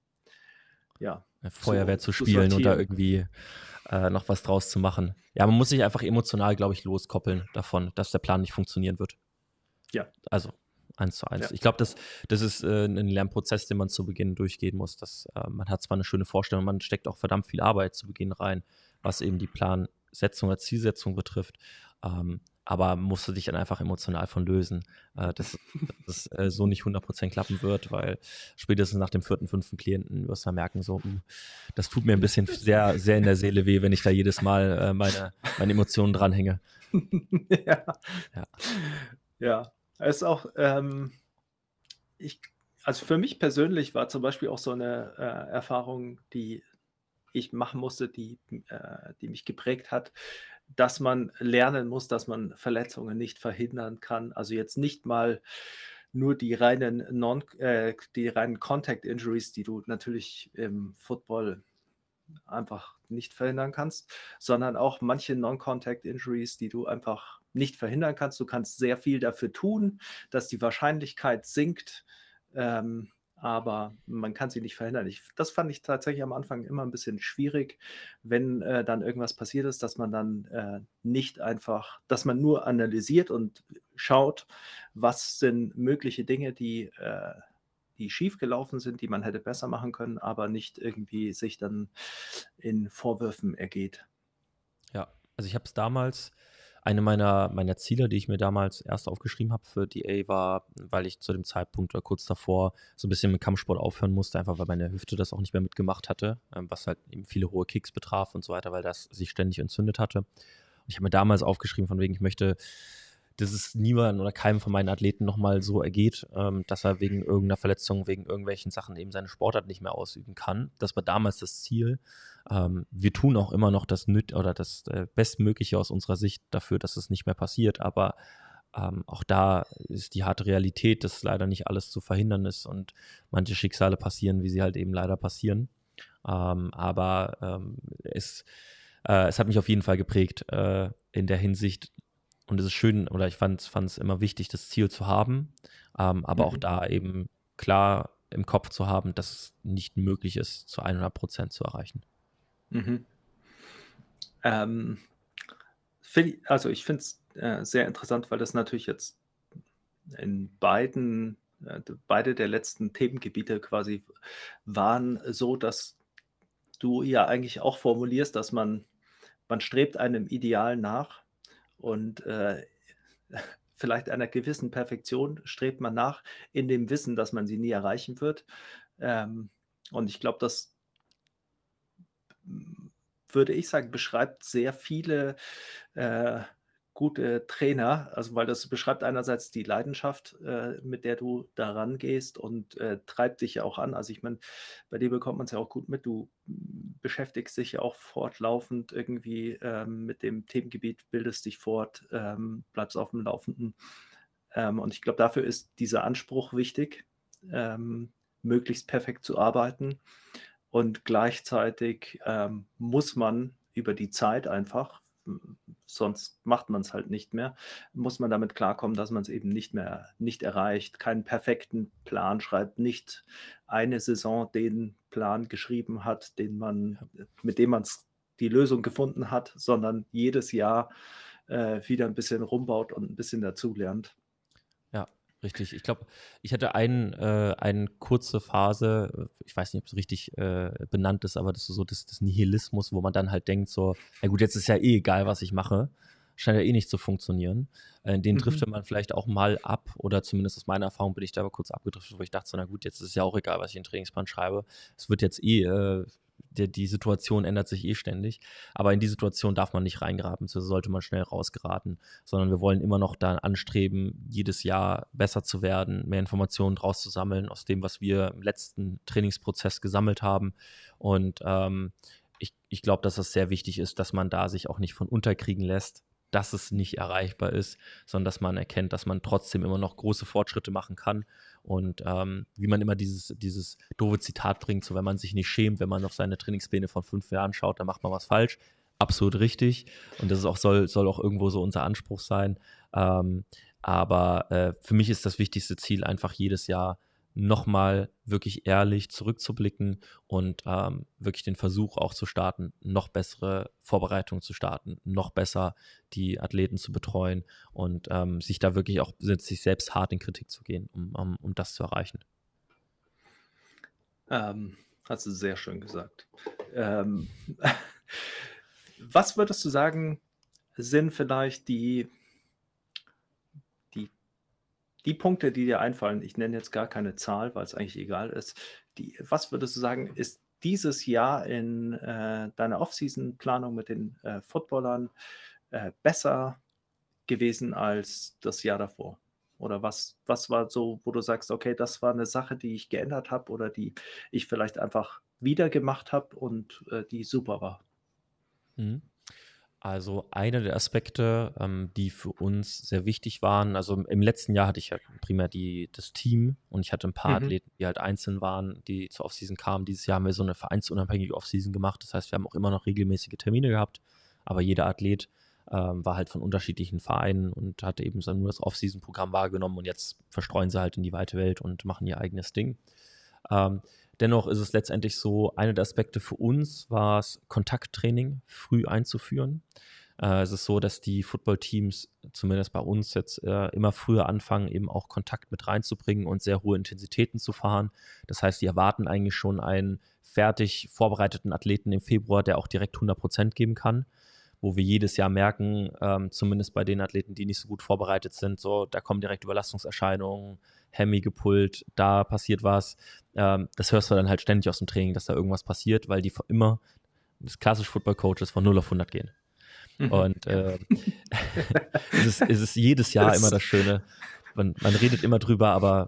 ja, Feuerwehr zu, zu spielen und da irgendwie äh, noch was draus zu machen. Ja, man muss sich einfach emotional, glaube ich, loskoppeln davon, dass der Plan nicht funktionieren wird. Ja. Also eins zu eins. Ja. Ich glaube, das, das ist äh, ein Lernprozess, den man zu Beginn durchgehen muss. Dass, äh, man hat zwar eine schöne Vorstellung, man steckt auch verdammt viel Arbeit zu Beginn rein, was eben die Plansetzung oder Zielsetzung betrifft. Ähm, aber musst du dich dann einfach emotional von lösen, äh, dass das äh, so nicht 100% klappen wird, weil spätestens nach dem vierten, fünften Klienten wirst du dann merken, so, mh, hm, das tut mir ein bisschen sehr, sehr in der Seele weh, wenn ich da jedes Mal äh, meine, meine Emotionen dranhänge. ja. ja. Ja. ist auch, ähm, ich, also für mich persönlich war zum Beispiel auch so eine äh, Erfahrung, die ich machen musste, die, äh, die mich geprägt hat dass man lernen muss, dass man Verletzungen nicht verhindern kann. Also jetzt nicht mal nur die reinen, non, äh, die reinen Contact Injuries, die du natürlich im Football einfach nicht verhindern kannst, sondern auch manche Non-Contact Injuries, die du einfach nicht verhindern kannst. Du kannst sehr viel dafür tun, dass die Wahrscheinlichkeit sinkt, ähm, aber man kann sie nicht verhindern. Ich, das fand ich tatsächlich am Anfang immer ein bisschen schwierig, wenn äh, dann irgendwas passiert ist, dass man dann äh, nicht einfach, dass man nur analysiert und schaut, was sind mögliche Dinge, die, äh, die schiefgelaufen sind, die man hätte besser machen können, aber nicht irgendwie sich dann in Vorwürfen ergeht. Ja, also ich habe es damals eine meiner, meiner Ziele, die ich mir damals erst aufgeschrieben habe für DA, war, weil ich zu dem Zeitpunkt oder kurz davor so ein bisschen mit Kampfsport aufhören musste, einfach weil meine Hüfte das auch nicht mehr mitgemacht hatte, ähm, was halt eben viele hohe Kicks betraf und so weiter, weil das sich ständig entzündet hatte. Und ich habe mir damals aufgeschrieben, von wegen, ich möchte dass es niemandem oder keinem von meinen Athleten nochmal so ergeht, ähm, dass er wegen irgendeiner Verletzung, wegen irgendwelchen Sachen eben seine Sportart nicht mehr ausüben kann. Das war damals das Ziel. Ähm, wir tun auch immer noch das Nüt oder das äh, Bestmögliche aus unserer Sicht dafür, dass es nicht mehr passiert, aber ähm, auch da ist die harte Realität, dass leider nicht alles zu verhindern ist und manche Schicksale passieren, wie sie halt eben leider passieren. Ähm, aber ähm, es, äh, es hat mich auf jeden Fall geprägt äh, in der Hinsicht. Und es ist schön, oder ich fand es immer wichtig, das Ziel zu haben, ähm, aber mhm. auch da eben klar im Kopf zu haben, dass es nicht möglich ist, zu 100 Prozent zu erreichen. Mhm. Ähm, also ich finde es äh, sehr interessant, weil das natürlich jetzt in beiden, äh, beide der letzten Themengebiete quasi waren so, dass du ja eigentlich auch formulierst, dass man, man strebt einem Ideal nach und äh, vielleicht einer gewissen Perfektion strebt man nach, in dem Wissen, dass man sie nie erreichen wird. Ähm, und ich glaube, dass würde ich sagen, beschreibt sehr viele äh, gute Trainer, also weil das beschreibt einerseits die Leidenschaft, äh, mit der du da rangehst und äh, treibt dich ja auch an. Also ich meine, bei dir bekommt man es ja auch gut mit. Du beschäftigst dich ja auch fortlaufend irgendwie ähm, mit dem Themengebiet, bildest dich fort, ähm, bleibst auf dem Laufenden. Ähm, und ich glaube, dafür ist dieser Anspruch wichtig, ähm, möglichst perfekt zu arbeiten und gleichzeitig ähm, muss man über die Zeit einfach, sonst macht man es halt nicht mehr, muss man damit klarkommen, dass man es eben nicht mehr nicht erreicht, keinen perfekten Plan schreibt, nicht eine Saison den Plan geschrieben hat, den man, mit dem man die Lösung gefunden hat, sondern jedes Jahr äh, wieder ein bisschen rumbaut und ein bisschen dazulernt richtig. Ich glaube, ich hatte einen, äh, eine kurze Phase, äh, ich weiß nicht, ob es richtig äh, benannt ist, aber das ist so das, das Nihilismus, wo man dann halt denkt, so, na gut, jetzt ist ja eh egal, was ich mache. Scheint ja eh nicht zu funktionieren. Äh, den mhm. driftet man vielleicht auch mal ab, oder zumindest aus meiner Erfahrung bin ich da aber kurz abgedriftet, wo ich dachte, so, na gut, jetzt ist ja auch egal, was ich in den Trainingsplan schreibe. Es wird jetzt eh, äh, die, die Situation ändert sich eh ständig. Aber in die Situation darf man nicht reingraben, so sollte man schnell rausgeraten, sondern wir wollen immer noch da anstreben, jedes Jahr besser zu werden, mehr Informationen draus zu sammeln aus dem, was wir im letzten Trainingsprozess gesammelt haben. Und ähm, ich, ich glaube, dass das sehr wichtig ist, dass man da sich auch nicht von unterkriegen lässt, dass es nicht erreichbar ist, sondern dass man erkennt, dass man trotzdem immer noch große Fortschritte machen kann. Und ähm, wie man immer dieses, dieses doofe Zitat bringt, so wenn man sich nicht schämt, wenn man auf seine Trainingspläne von fünf Jahren schaut, dann macht man was falsch. Absolut richtig. Und das ist auch, soll, soll auch irgendwo so unser Anspruch sein. Ähm, aber äh, für mich ist das wichtigste Ziel einfach jedes Jahr nochmal wirklich ehrlich zurückzublicken und ähm, wirklich den Versuch auch zu starten, noch bessere Vorbereitungen zu starten, noch besser die Athleten zu betreuen und ähm, sich da wirklich auch sich selbst hart in Kritik zu gehen, um, um, um das zu erreichen. Ähm, hast du sehr schön gesagt. Ähm, was würdest du sagen, sind vielleicht die die Punkte, die dir einfallen, ich nenne jetzt gar keine Zahl, weil es eigentlich egal ist. Die, was würdest du sagen, ist dieses Jahr in äh, deiner Offseason-Planung mit den äh, Footballern äh, besser gewesen als das Jahr davor? Oder was, was war so, wo du sagst, okay, das war eine Sache, die ich geändert habe oder die ich vielleicht einfach wieder gemacht habe und äh, die super war? Mhm. Also einer der Aspekte, ähm, die für uns sehr wichtig waren, also im letzten Jahr hatte ich ja primär die, das Team und ich hatte ein paar mhm. Athleten, die halt einzeln waren, die zur Offseason kamen. Dieses Jahr haben wir so eine vereinsunabhängige Offseason gemacht. Das heißt, wir haben auch immer noch regelmäßige Termine gehabt, aber jeder Athlet ähm, war halt von unterschiedlichen Vereinen und hatte eben so nur das Offseason-Programm wahrgenommen und jetzt verstreuen sie halt in die weite Welt und machen ihr eigenes Ding. Ähm, Dennoch ist es letztendlich so, einer der Aspekte für uns war es, Kontakttraining früh einzuführen. Äh, es ist so, dass die Footballteams zumindest bei uns jetzt äh, immer früher anfangen, eben auch Kontakt mit reinzubringen und sehr hohe Intensitäten zu fahren. Das heißt, die erwarten eigentlich schon einen fertig vorbereiteten Athleten im Februar, der auch direkt 100 geben kann wo wir jedes Jahr merken, ähm, zumindest bei den Athleten, die nicht so gut vorbereitet sind, so da kommen direkt Überlastungserscheinungen, Hemi gepult, da passiert was. Ähm, das hörst du dann halt ständig aus dem Training, dass da irgendwas passiert, weil die immer, das klassische Football-Coaches, von 0 auf 100 gehen. Mhm. Und äh, es, ist, es, ist, jedes Jahr das immer das Schöne. Man, man, redet immer drüber, aber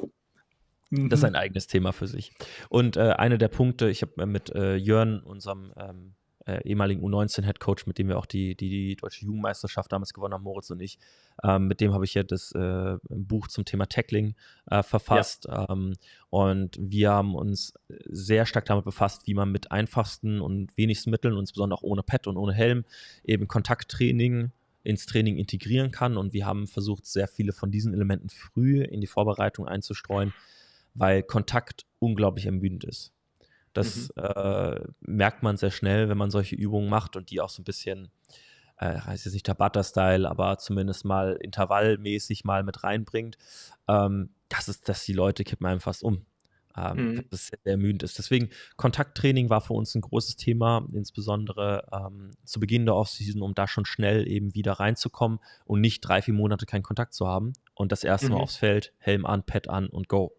mhm. das ist mhm. ein eigenes Thema für sich. Und äh, einer der Punkte, ich habe mit äh, Jörn, unserem ähm, äh, ehemaligen u 19 head Coach, mit dem wir auch die, die, die, deutsche Jugendmeisterschaft damals gewonnen haben, Moritz und ich. Ähm, mit dem habe ich ja das äh, Buch zum Thema Tackling äh, verfasst. Ja. Ähm, und wir haben uns sehr stark damit befasst, wie man mit einfachsten und wenigsten Mitteln insbesondere auch ohne Pad und ohne Helm eben Kontakttraining ins Training integrieren kann. Und wir haben versucht, sehr viele von diesen Elementen früh in die Vorbereitung einzustreuen, weil Kontakt unglaublich ermüdend ist. Das mhm. äh, merkt man sehr schnell, wenn man solche Übungen macht und die auch so ein bisschen, äh, heißt jetzt nicht Tabata-Style, aber zumindest mal intervallmäßig mal mit reinbringt. Ähm, das ist, dass die Leute kippen einem fast um. Ähm, mhm. Das sehr ermüdend ist. Deswegen, Kontakttraining war für uns ein großes Thema, insbesondere ähm, zu Beginn der Offseason, um da schon schnell eben wieder reinzukommen und nicht drei, vier Monate keinen Kontakt zu haben. Und das erste mhm. Mal aufs Feld, Helm an, Pad an und go.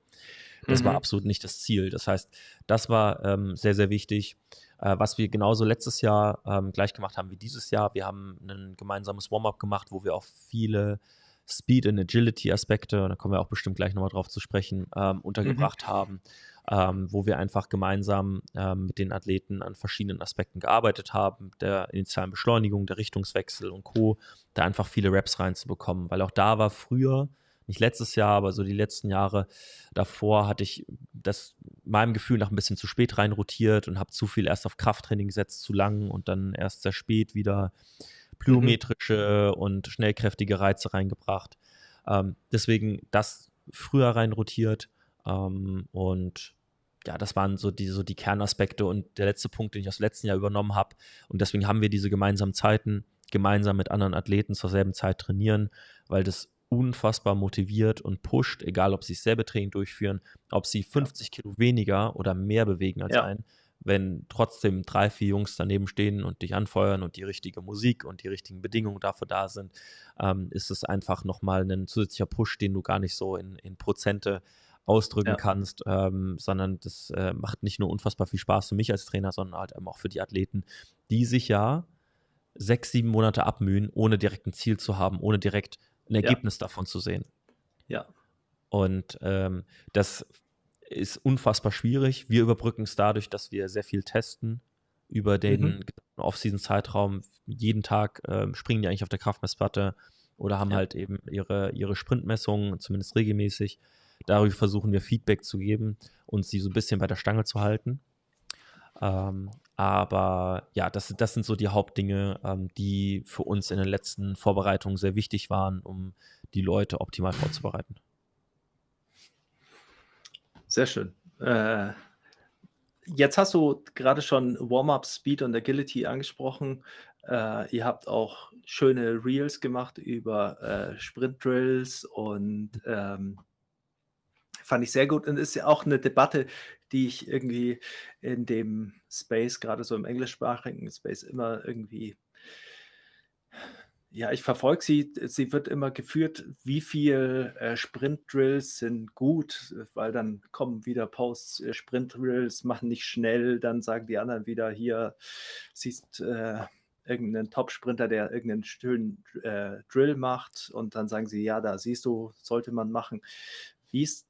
Das mhm. war absolut nicht das Ziel. Das heißt, das war ähm, sehr, sehr wichtig. Äh, was wir genauso letztes Jahr ähm, gleich gemacht haben wie dieses Jahr, wir haben ein gemeinsames Warm-up gemacht, wo wir auch viele Speed- und Agility-Aspekte, da kommen wir auch bestimmt gleich nochmal drauf zu sprechen, ähm, mhm. untergebracht mhm. haben, ähm, wo wir einfach gemeinsam ähm, mit den Athleten an verschiedenen Aspekten gearbeitet haben, der initialen Beschleunigung, der Richtungswechsel und Co., da einfach viele Raps reinzubekommen, weil auch da war früher nicht letztes Jahr, aber so die letzten Jahre davor hatte ich das meinem Gefühl nach ein bisschen zu spät reinrotiert und habe zu viel erst auf Krafttraining gesetzt, zu lang und dann erst sehr spät wieder plyometrische mhm. und schnellkräftige Reize reingebracht. Ähm, deswegen das früher reinrotiert ähm, und ja, das waren so die, so die Kernaspekte und der letzte Punkt, den ich aus dem letzten Jahr übernommen habe. Und deswegen haben wir diese gemeinsamen Zeiten, gemeinsam mit anderen Athleten zur selben Zeit trainieren, weil das unfassbar motiviert und pusht, egal ob sie selber Training durchführen, ob sie 50 Kilo weniger oder mehr bewegen als ja. ein, wenn trotzdem drei, vier Jungs daneben stehen und dich anfeuern und die richtige Musik und die richtigen Bedingungen dafür da sind, ähm, ist es einfach nochmal ein zusätzlicher Push, den du gar nicht so in, in Prozente ausdrücken ja. kannst, ähm, sondern das äh, macht nicht nur unfassbar viel Spaß für mich als Trainer, sondern halt eben auch für die Athleten, die sich ja sechs, sieben Monate abmühen, ohne direkt ein Ziel zu haben, ohne direkt ein Ergebnis ja. davon zu sehen. Ja. Und ähm, das ist unfassbar schwierig. Wir überbrücken es dadurch, dass wir sehr viel testen über den mhm. Off-Season-Zeitraum. Jeden Tag ähm, springen die eigentlich auf der Kraftmessplatte oder haben ja. halt eben ihre, ihre Sprintmessungen, zumindest regelmäßig. Darüber versuchen wir Feedback zu geben und sie so ein bisschen bei der Stange zu halten. Ähm, aber ja, das, das sind so die Hauptdinge, ähm, die für uns in den letzten Vorbereitungen sehr wichtig waren, um die Leute optimal vorzubereiten. Sehr schön. Äh, jetzt hast du gerade schon Warm-up, Speed und Agility angesprochen. Äh, ihr habt auch schöne Reels gemacht über äh, Sprint-Drills und ähm, fand ich sehr gut und ist ja auch eine Debatte, die ich irgendwie in dem Space, gerade so im englischsprachigen Space, immer irgendwie ja, ich verfolge sie. Sie wird immer geführt, wie viel äh, Sprint-Drills sind gut, weil dann kommen wieder Posts, äh, Sprint-Drills machen nicht schnell, dann sagen die anderen wieder, hier siehst äh, irgendeinen Top-Sprinter, der irgendeinen schönen äh, Drill macht und dann sagen sie, ja, da siehst du, sollte man machen. Wie ist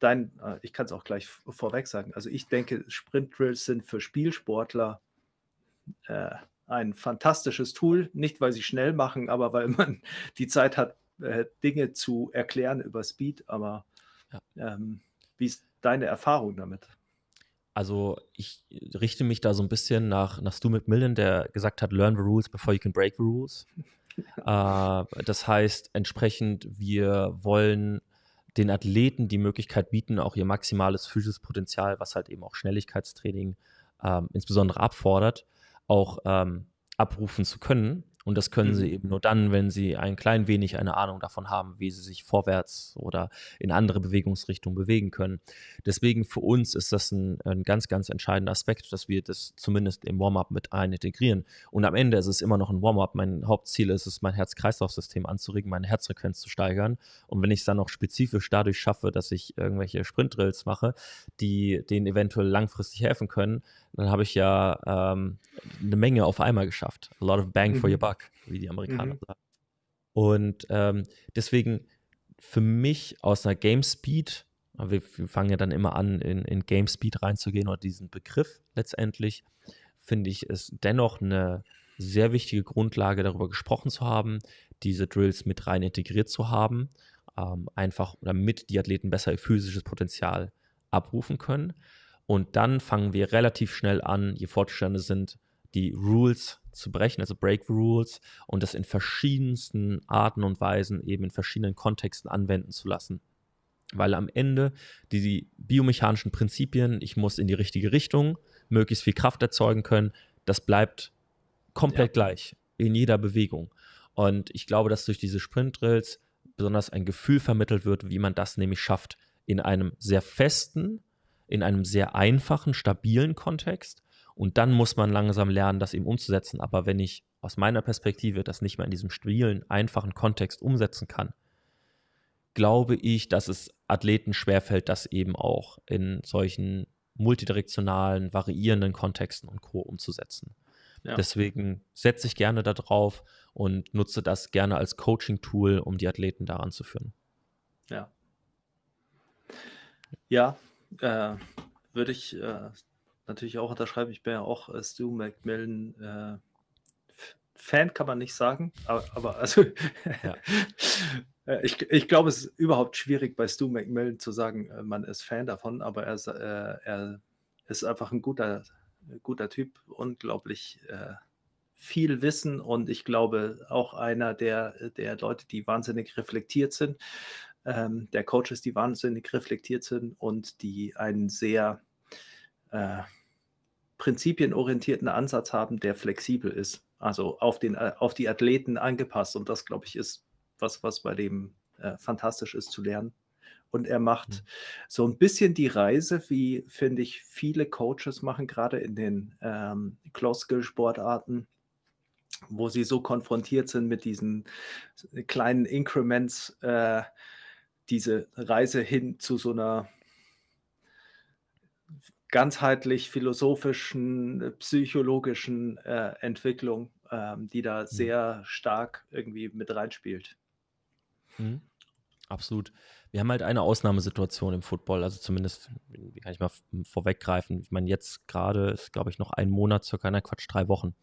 dein, äh, ich kann es auch gleich vorweg sagen. Also ich denke, Sprintdrills sind für Spielsportler äh, ein fantastisches Tool. Nicht, weil sie schnell machen, aber weil man die Zeit hat, äh, Dinge zu erklären über Speed. Aber ja. ähm, wie ist deine Erfahrung damit? Also ich richte mich da so ein bisschen nach, nach Stu McMillan, der gesagt hat, learn the rules before you can break the rules. äh, das heißt, entsprechend, wir wollen den Athleten die Möglichkeit bieten, auch ihr maximales physisches Potenzial, was halt eben auch Schnelligkeitstraining ähm, insbesondere abfordert, auch ähm, abrufen zu können. Und das können mhm. sie eben nur dann, wenn sie ein klein wenig eine Ahnung davon haben, wie sie sich vorwärts oder in andere Bewegungsrichtungen bewegen können. Deswegen für uns ist das ein, ein ganz, ganz entscheidender Aspekt, dass wir das zumindest im Warm-up mit ein integrieren. Und am Ende ist es immer noch ein Warm-up. Mein Hauptziel ist es, mein Herz-Kreislauf-System anzuregen, meine Herzfrequenz zu steigern. Und wenn ich es dann noch spezifisch dadurch schaffe, dass ich irgendwelche Sprint-Drills mache, die denen eventuell langfristig helfen können, dann habe ich ja ähm, eine Menge auf einmal geschafft. A lot of bang for your mhm. buck fuck, wie die Amerikaner mhm. sagen. Und ähm, deswegen für mich aus einer Game Speed, wir, wir fangen ja dann immer an, in, in Game Speed reinzugehen oder diesen Begriff letztendlich, finde ich es dennoch eine sehr wichtige Grundlage, darüber gesprochen zu haben, diese Drills mit rein integriert zu haben, ähm, einfach damit die Athleten besser ihr physisches Potenzial abrufen können. Und dann fangen wir relativ schnell an, je fortgeschrittener sind, die Rules zu brechen, also Break Rules, und das in verschiedensten Arten und Weisen eben in verschiedenen Kontexten anwenden zu lassen. Weil am Ende die, die biomechanischen Prinzipien, ich muss in die richtige Richtung, möglichst viel Kraft erzeugen können, das bleibt komplett ja. gleich in jeder Bewegung. Und ich glaube, dass durch diese Sprint-Drills besonders ein Gefühl vermittelt wird, wie man das nämlich schafft, in einem sehr festen, in einem sehr einfachen, stabilen Kontext und dann muss man langsam lernen, das eben umzusetzen. Aber wenn ich aus meiner Perspektive das nicht mehr in diesem stabilen, einfachen Kontext umsetzen kann, glaube ich, dass es Athleten schwerfällt, das eben auch in solchen multidirektionalen, variierenden Kontexten und Co. umzusetzen. Ja. Deswegen setze ich gerne darauf und nutze das gerne als Coaching-Tool, um die Athleten daran zu führen. Ja. Ja, äh, würde ich äh, natürlich auch unterschreiben. Ich bin ja auch äh, Stu McMillan äh, Fan, kann man nicht sagen, aber, aber also ja. Äh, ich, ich glaube, es ist überhaupt schwierig bei Stu McMillan zu sagen, äh, man ist Fan davon, aber er ist, äh, er ist einfach ein guter, guter Typ, unglaublich äh, viel Wissen und ich glaube auch einer der, der Leute, die wahnsinnig reflektiert sind, ähm, der Coaches, die wahnsinnig reflektiert sind und die einen sehr äh, prinzipienorientierten Ansatz haben, der flexibel ist, also auf, den, äh, auf die Athleten angepasst. Und das, glaube ich, ist was, was bei dem äh, fantastisch ist zu lernen. Und er macht hm. so ein bisschen die Reise, wie, finde ich, viele Coaches machen, gerade in den ähm, close sportarten wo sie so konfrontiert sind mit diesen kleinen Increments, äh, diese Reise hin zu so einer ganzheitlich philosophischen, äh, psychologischen äh, Entwicklung, ähm, die da mhm. sehr stark irgendwie mit reinspielt. Mhm. Absolut. Wir haben halt eine Ausnahmesituation im Football, also zumindest, wie kann ich mal vorweggreifen? Ich meine, jetzt gerade ist, glaube ich, noch ein Monat, circa, na Quatsch, drei Wochen.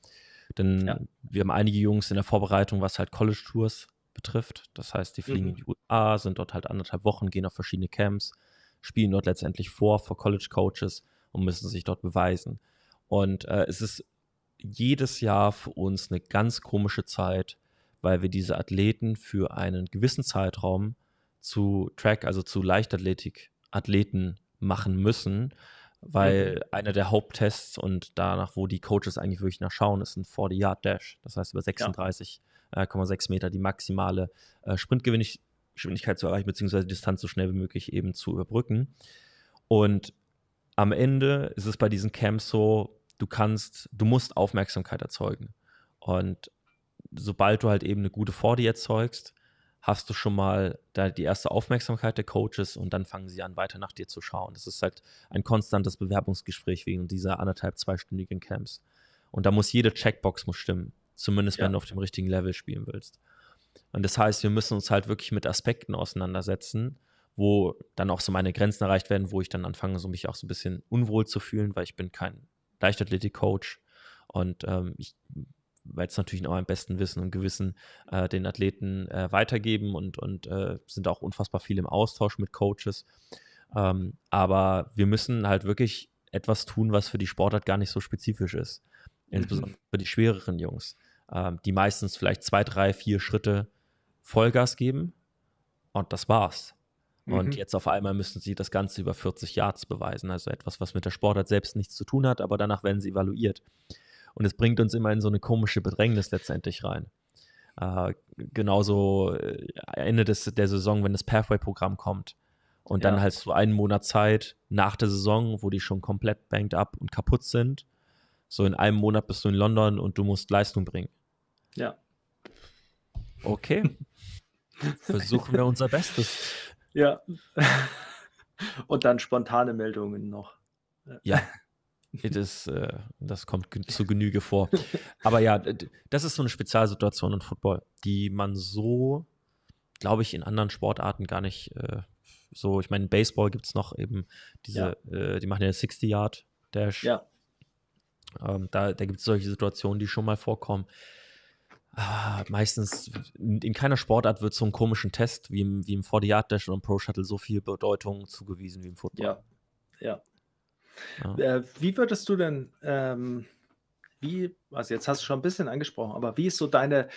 Denn ja. wir haben einige Jungs in der Vorbereitung, was halt College-Tours betrifft. Das heißt, die fliegen mhm. in die USA, sind dort halt anderthalb Wochen, gehen auf verschiedene Camps, spielen dort letztendlich vor, vor College-Coaches und müssen sich dort beweisen. Und äh, es ist jedes Jahr für uns eine ganz komische Zeit, weil wir diese Athleten für einen gewissen Zeitraum zu Track, also zu Leichtathletik-Athleten machen müssen, weil mhm. einer der Haupttests und danach, wo die Coaches eigentlich wirklich nachschauen, ist ein 40-Yard-Dash, das heißt über 36,6 ja. Äh, Meter die maximale äh, Sprintgeschwindigkeit zu erreichen, beziehungsweise Distanz so schnell wie möglich eben zu überbrücken. Und am Ende ist es bei diesen Camps so, du kannst, du musst Aufmerksamkeit erzeugen. Und sobald du halt eben eine gute Fordy erzeugst, hast du schon mal da die erste Aufmerksamkeit der Coaches und dann fangen sie an, weiter nach dir zu schauen. Das ist halt ein konstantes Bewerbungsgespräch wegen dieser anderthalb, zweistündigen Camps. Und da muss jede Checkbox muss stimmen, zumindest ja. wenn du auf dem richtigen Level spielen willst. Und das heißt, wir müssen uns halt wirklich mit Aspekten auseinandersetzen, wo dann auch so meine Grenzen erreicht werden, wo ich dann anfange, so mich auch so ein bisschen unwohl zu fühlen, weil ich bin kein Leichtathletik-Coach und ähm, ich werde es natürlich auch am besten Wissen und Gewissen äh, den Athleten äh, weitergeben und, und äh, sind auch unfassbar viel im Austausch mit Coaches. Ähm, aber wir müssen halt wirklich etwas tun, was für die Sportart gar nicht so spezifisch ist. Mhm. Insbesondere mhm. für die schwereren Jungs, ähm, die meistens vielleicht zwei, drei, vier Schritte Vollgas geben und das war's. Und mhm. jetzt auf einmal müssen sie das Ganze über 40 Yards beweisen. Also etwas, was mit der Sportart selbst nichts zu tun hat, aber danach werden sie evaluiert. Und es bringt uns immer in so eine komische Bedrängnis letztendlich rein. Äh, genauso äh, Ende des, der Saison, wenn das Pathway-Programm kommt. Und dann ja. halt so einen Monat Zeit nach der Saison, wo die schon komplett banked up und kaputt sind. So in einem Monat bist du in London und du musst Leistung bringen. Ja. Okay. Versuchen wir unser Bestes. Ja. Und dann spontane Meldungen noch. Ja. Das, äh, das kommt zu Genüge vor. Aber ja, das ist so eine Spezialsituation in Football, die man so, glaube ich, in anderen Sportarten gar nicht äh, so. Ich meine, Baseball gibt es noch eben diese, ja. äh, die machen ja 60-Yard-Dash. Ja. Ähm, da da gibt es solche Situationen, die schon mal vorkommen. Ah, meistens in keiner Sportart wird so einem komischen Test wie im, wie im 40 Yard Dash und im Pro Shuttle so viel Bedeutung zugewiesen wie im Football. Ja, ja. ja. Äh, wie würdest du denn, ähm, wie, also jetzt hast du schon ein bisschen angesprochen, aber wie ist so deine,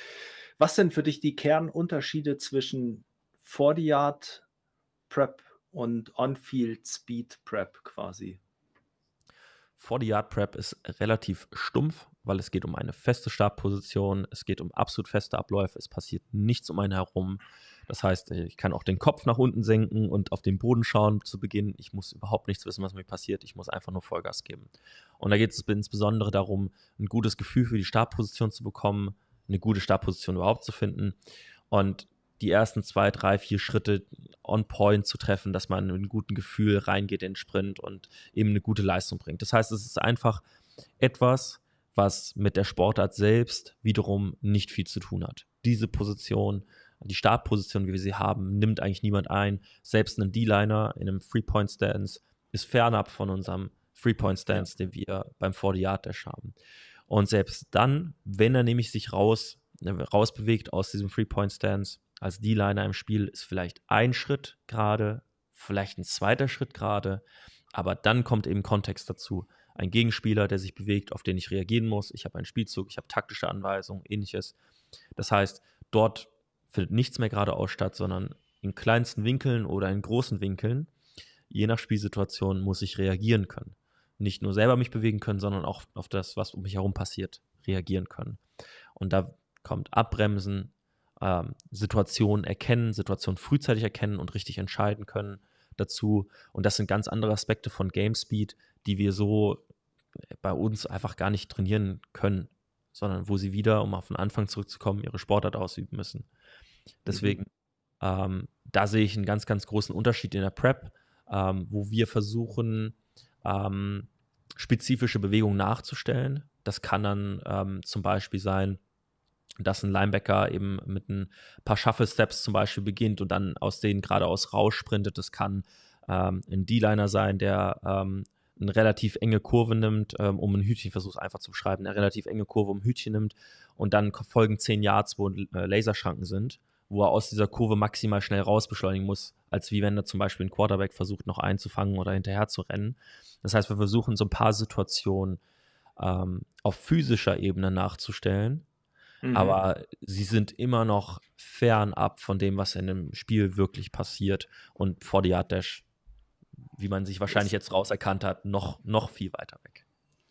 was sind für dich die Kernunterschiede zwischen 40 Yard Prep und On-Field Speed Prep quasi? 40 Yard Prep ist relativ stumpf weil es geht um eine feste Startposition, es geht um absolut feste Abläufe, es passiert nichts um einen herum. Das heißt, ich kann auch den Kopf nach unten senken und auf den Boden schauen zu Beginn. Ich muss überhaupt nichts wissen, was mir passiert. Ich muss einfach nur Vollgas geben. Und da geht es insbesondere darum, ein gutes Gefühl für die Startposition zu bekommen, eine gute Startposition überhaupt zu finden und die ersten zwei, drei, vier Schritte on point zu treffen, dass man mit einem guten Gefühl reingeht in den Sprint und eben eine gute Leistung bringt. Das heißt, es ist einfach etwas, was mit der Sportart selbst wiederum nicht viel zu tun hat. Diese Position, die Startposition, wie wir sie haben, nimmt eigentlich niemand ein. Selbst ein D-Liner in einem Three-Point-Stance ist fernab von unserem Three-Point-Stance, den wir beim 40-Yard-Dash haben. Und selbst dann, wenn er nämlich sich raus, äh, rausbewegt aus diesem Three-Point-Stance als D-Liner im Spiel, ist vielleicht ein Schritt gerade, vielleicht ein zweiter Schritt gerade, aber dann kommt eben Kontext dazu ein Gegenspieler, der sich bewegt, auf den ich reagieren muss. Ich habe einen Spielzug, ich habe taktische Anweisungen, ähnliches. Das heißt, dort findet nichts mehr geradeaus statt, sondern in kleinsten Winkeln oder in großen Winkeln, je nach Spielsituation, muss ich reagieren können. Nicht nur selber mich bewegen können, sondern auch auf das, was um mich herum passiert, reagieren können. Und da kommt Abbremsen, ähm, Situationen erkennen, Situationen frühzeitig erkennen und richtig entscheiden können dazu. Und das sind ganz andere Aspekte von Game Speed, die wir so bei uns einfach gar nicht trainieren können, sondern wo sie wieder, um auf den Anfang zurückzukommen, ihre Sportart ausüben müssen. Deswegen, mhm. ähm, da sehe ich einen ganz, ganz großen Unterschied in der Prep, ähm, wo wir versuchen, ähm, spezifische Bewegungen nachzustellen. Das kann dann ähm, zum Beispiel sein, dass ein Linebacker eben mit ein paar Shuffle-Steps zum Beispiel beginnt und dann aus denen geradeaus raussprintet. Das kann ähm, ein D-Liner sein, der ähm, eine relativ enge Kurve nimmt, ähm, um ein Hütchen, versuch es einfach zu beschreiben, eine relativ enge Kurve um ein Hütchen nimmt und dann folgen 10 Yards, wo äh, Laserschranken sind, wo er aus dieser Kurve maximal schnell raus beschleunigen muss, als wie wenn er zum Beispiel ein Quarterback versucht, noch einzufangen oder hinterher zu rennen. Das heißt, wir versuchen so ein paar Situationen ähm, auf physischer Ebene nachzustellen, mhm. aber sie sind immer noch fernab von dem, was in dem Spiel wirklich passiert und vor die Art Dash wie man sich wahrscheinlich jetzt rauserkannt hat, noch, noch viel weiter weg.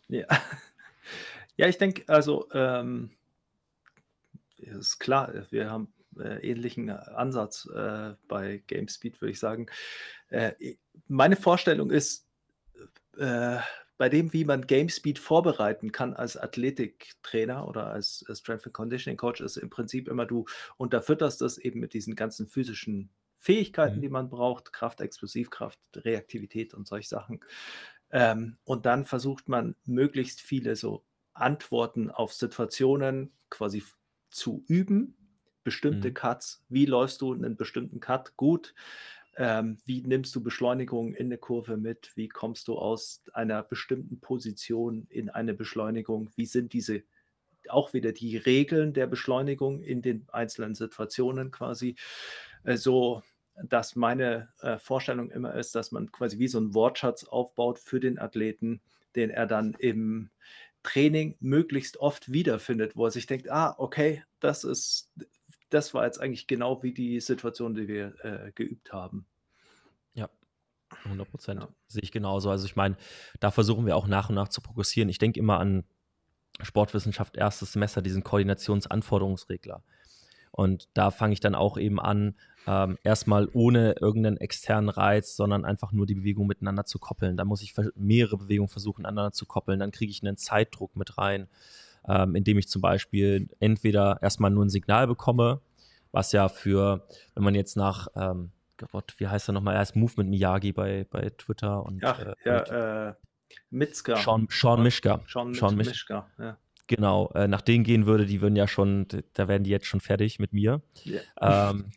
Ja, ja ich denke, also ähm, ist klar, wir haben äh, ähnlichen äh, Ansatz äh, bei GameSpeed, würde ich sagen. Äh, meine Vorstellung ist, äh, bei dem, wie man GameSpeed vorbereiten kann als Athletiktrainer oder als Strength and Conditioning Coach, ist im Prinzip immer, du unterfütterst das eben mit diesen ganzen physischen Fähigkeiten, mhm. die man braucht, Kraft, Explosivkraft, Reaktivität und solche Sachen. Ähm, und dann versucht man möglichst viele so Antworten auf Situationen quasi zu üben. Bestimmte mhm. Cuts, wie läufst du einen bestimmten Cut gut? Ähm, wie nimmst du Beschleunigung in eine Kurve mit? Wie kommst du aus einer bestimmten Position in eine Beschleunigung? Wie sind diese auch wieder die Regeln der Beschleunigung in den einzelnen Situationen quasi? Äh, so dass meine äh, Vorstellung immer ist, dass man quasi wie so einen Wortschatz aufbaut für den Athleten, den er dann im Training möglichst oft wiederfindet, wo er sich denkt, ah, okay, das ist, das war jetzt eigentlich genau wie die Situation, die wir äh, geübt haben. Ja, 100 Prozent. Ja. Sehe ich genauso. Also ich meine, da versuchen wir auch nach und nach zu progressieren. Ich denke immer an Sportwissenschaft erstes Semester, diesen Koordinationsanforderungsregler. Und da fange ich dann auch eben an, ähm, erstmal ohne irgendeinen externen Reiz, sondern einfach nur die Bewegung miteinander zu koppeln. Da muss ich mehrere Bewegungen versuchen, aneinander zu koppeln. Dann kriege ich einen Zeitdruck mit rein, ähm, indem ich zum Beispiel entweder erstmal nur ein Signal bekomme, was ja für, wenn man jetzt nach, ähm, Gott, wie heißt er nochmal? Er heißt Movement Miyagi bei, bei Twitter und. Ach, äh, ja, äh, Mitzka. Sean, Sean Mischka. Sean, Sean Mischka. Mischka ja genau, äh, nach denen gehen würde, die würden ja schon, da werden die jetzt schon fertig mit mir. Yeah. Ähm,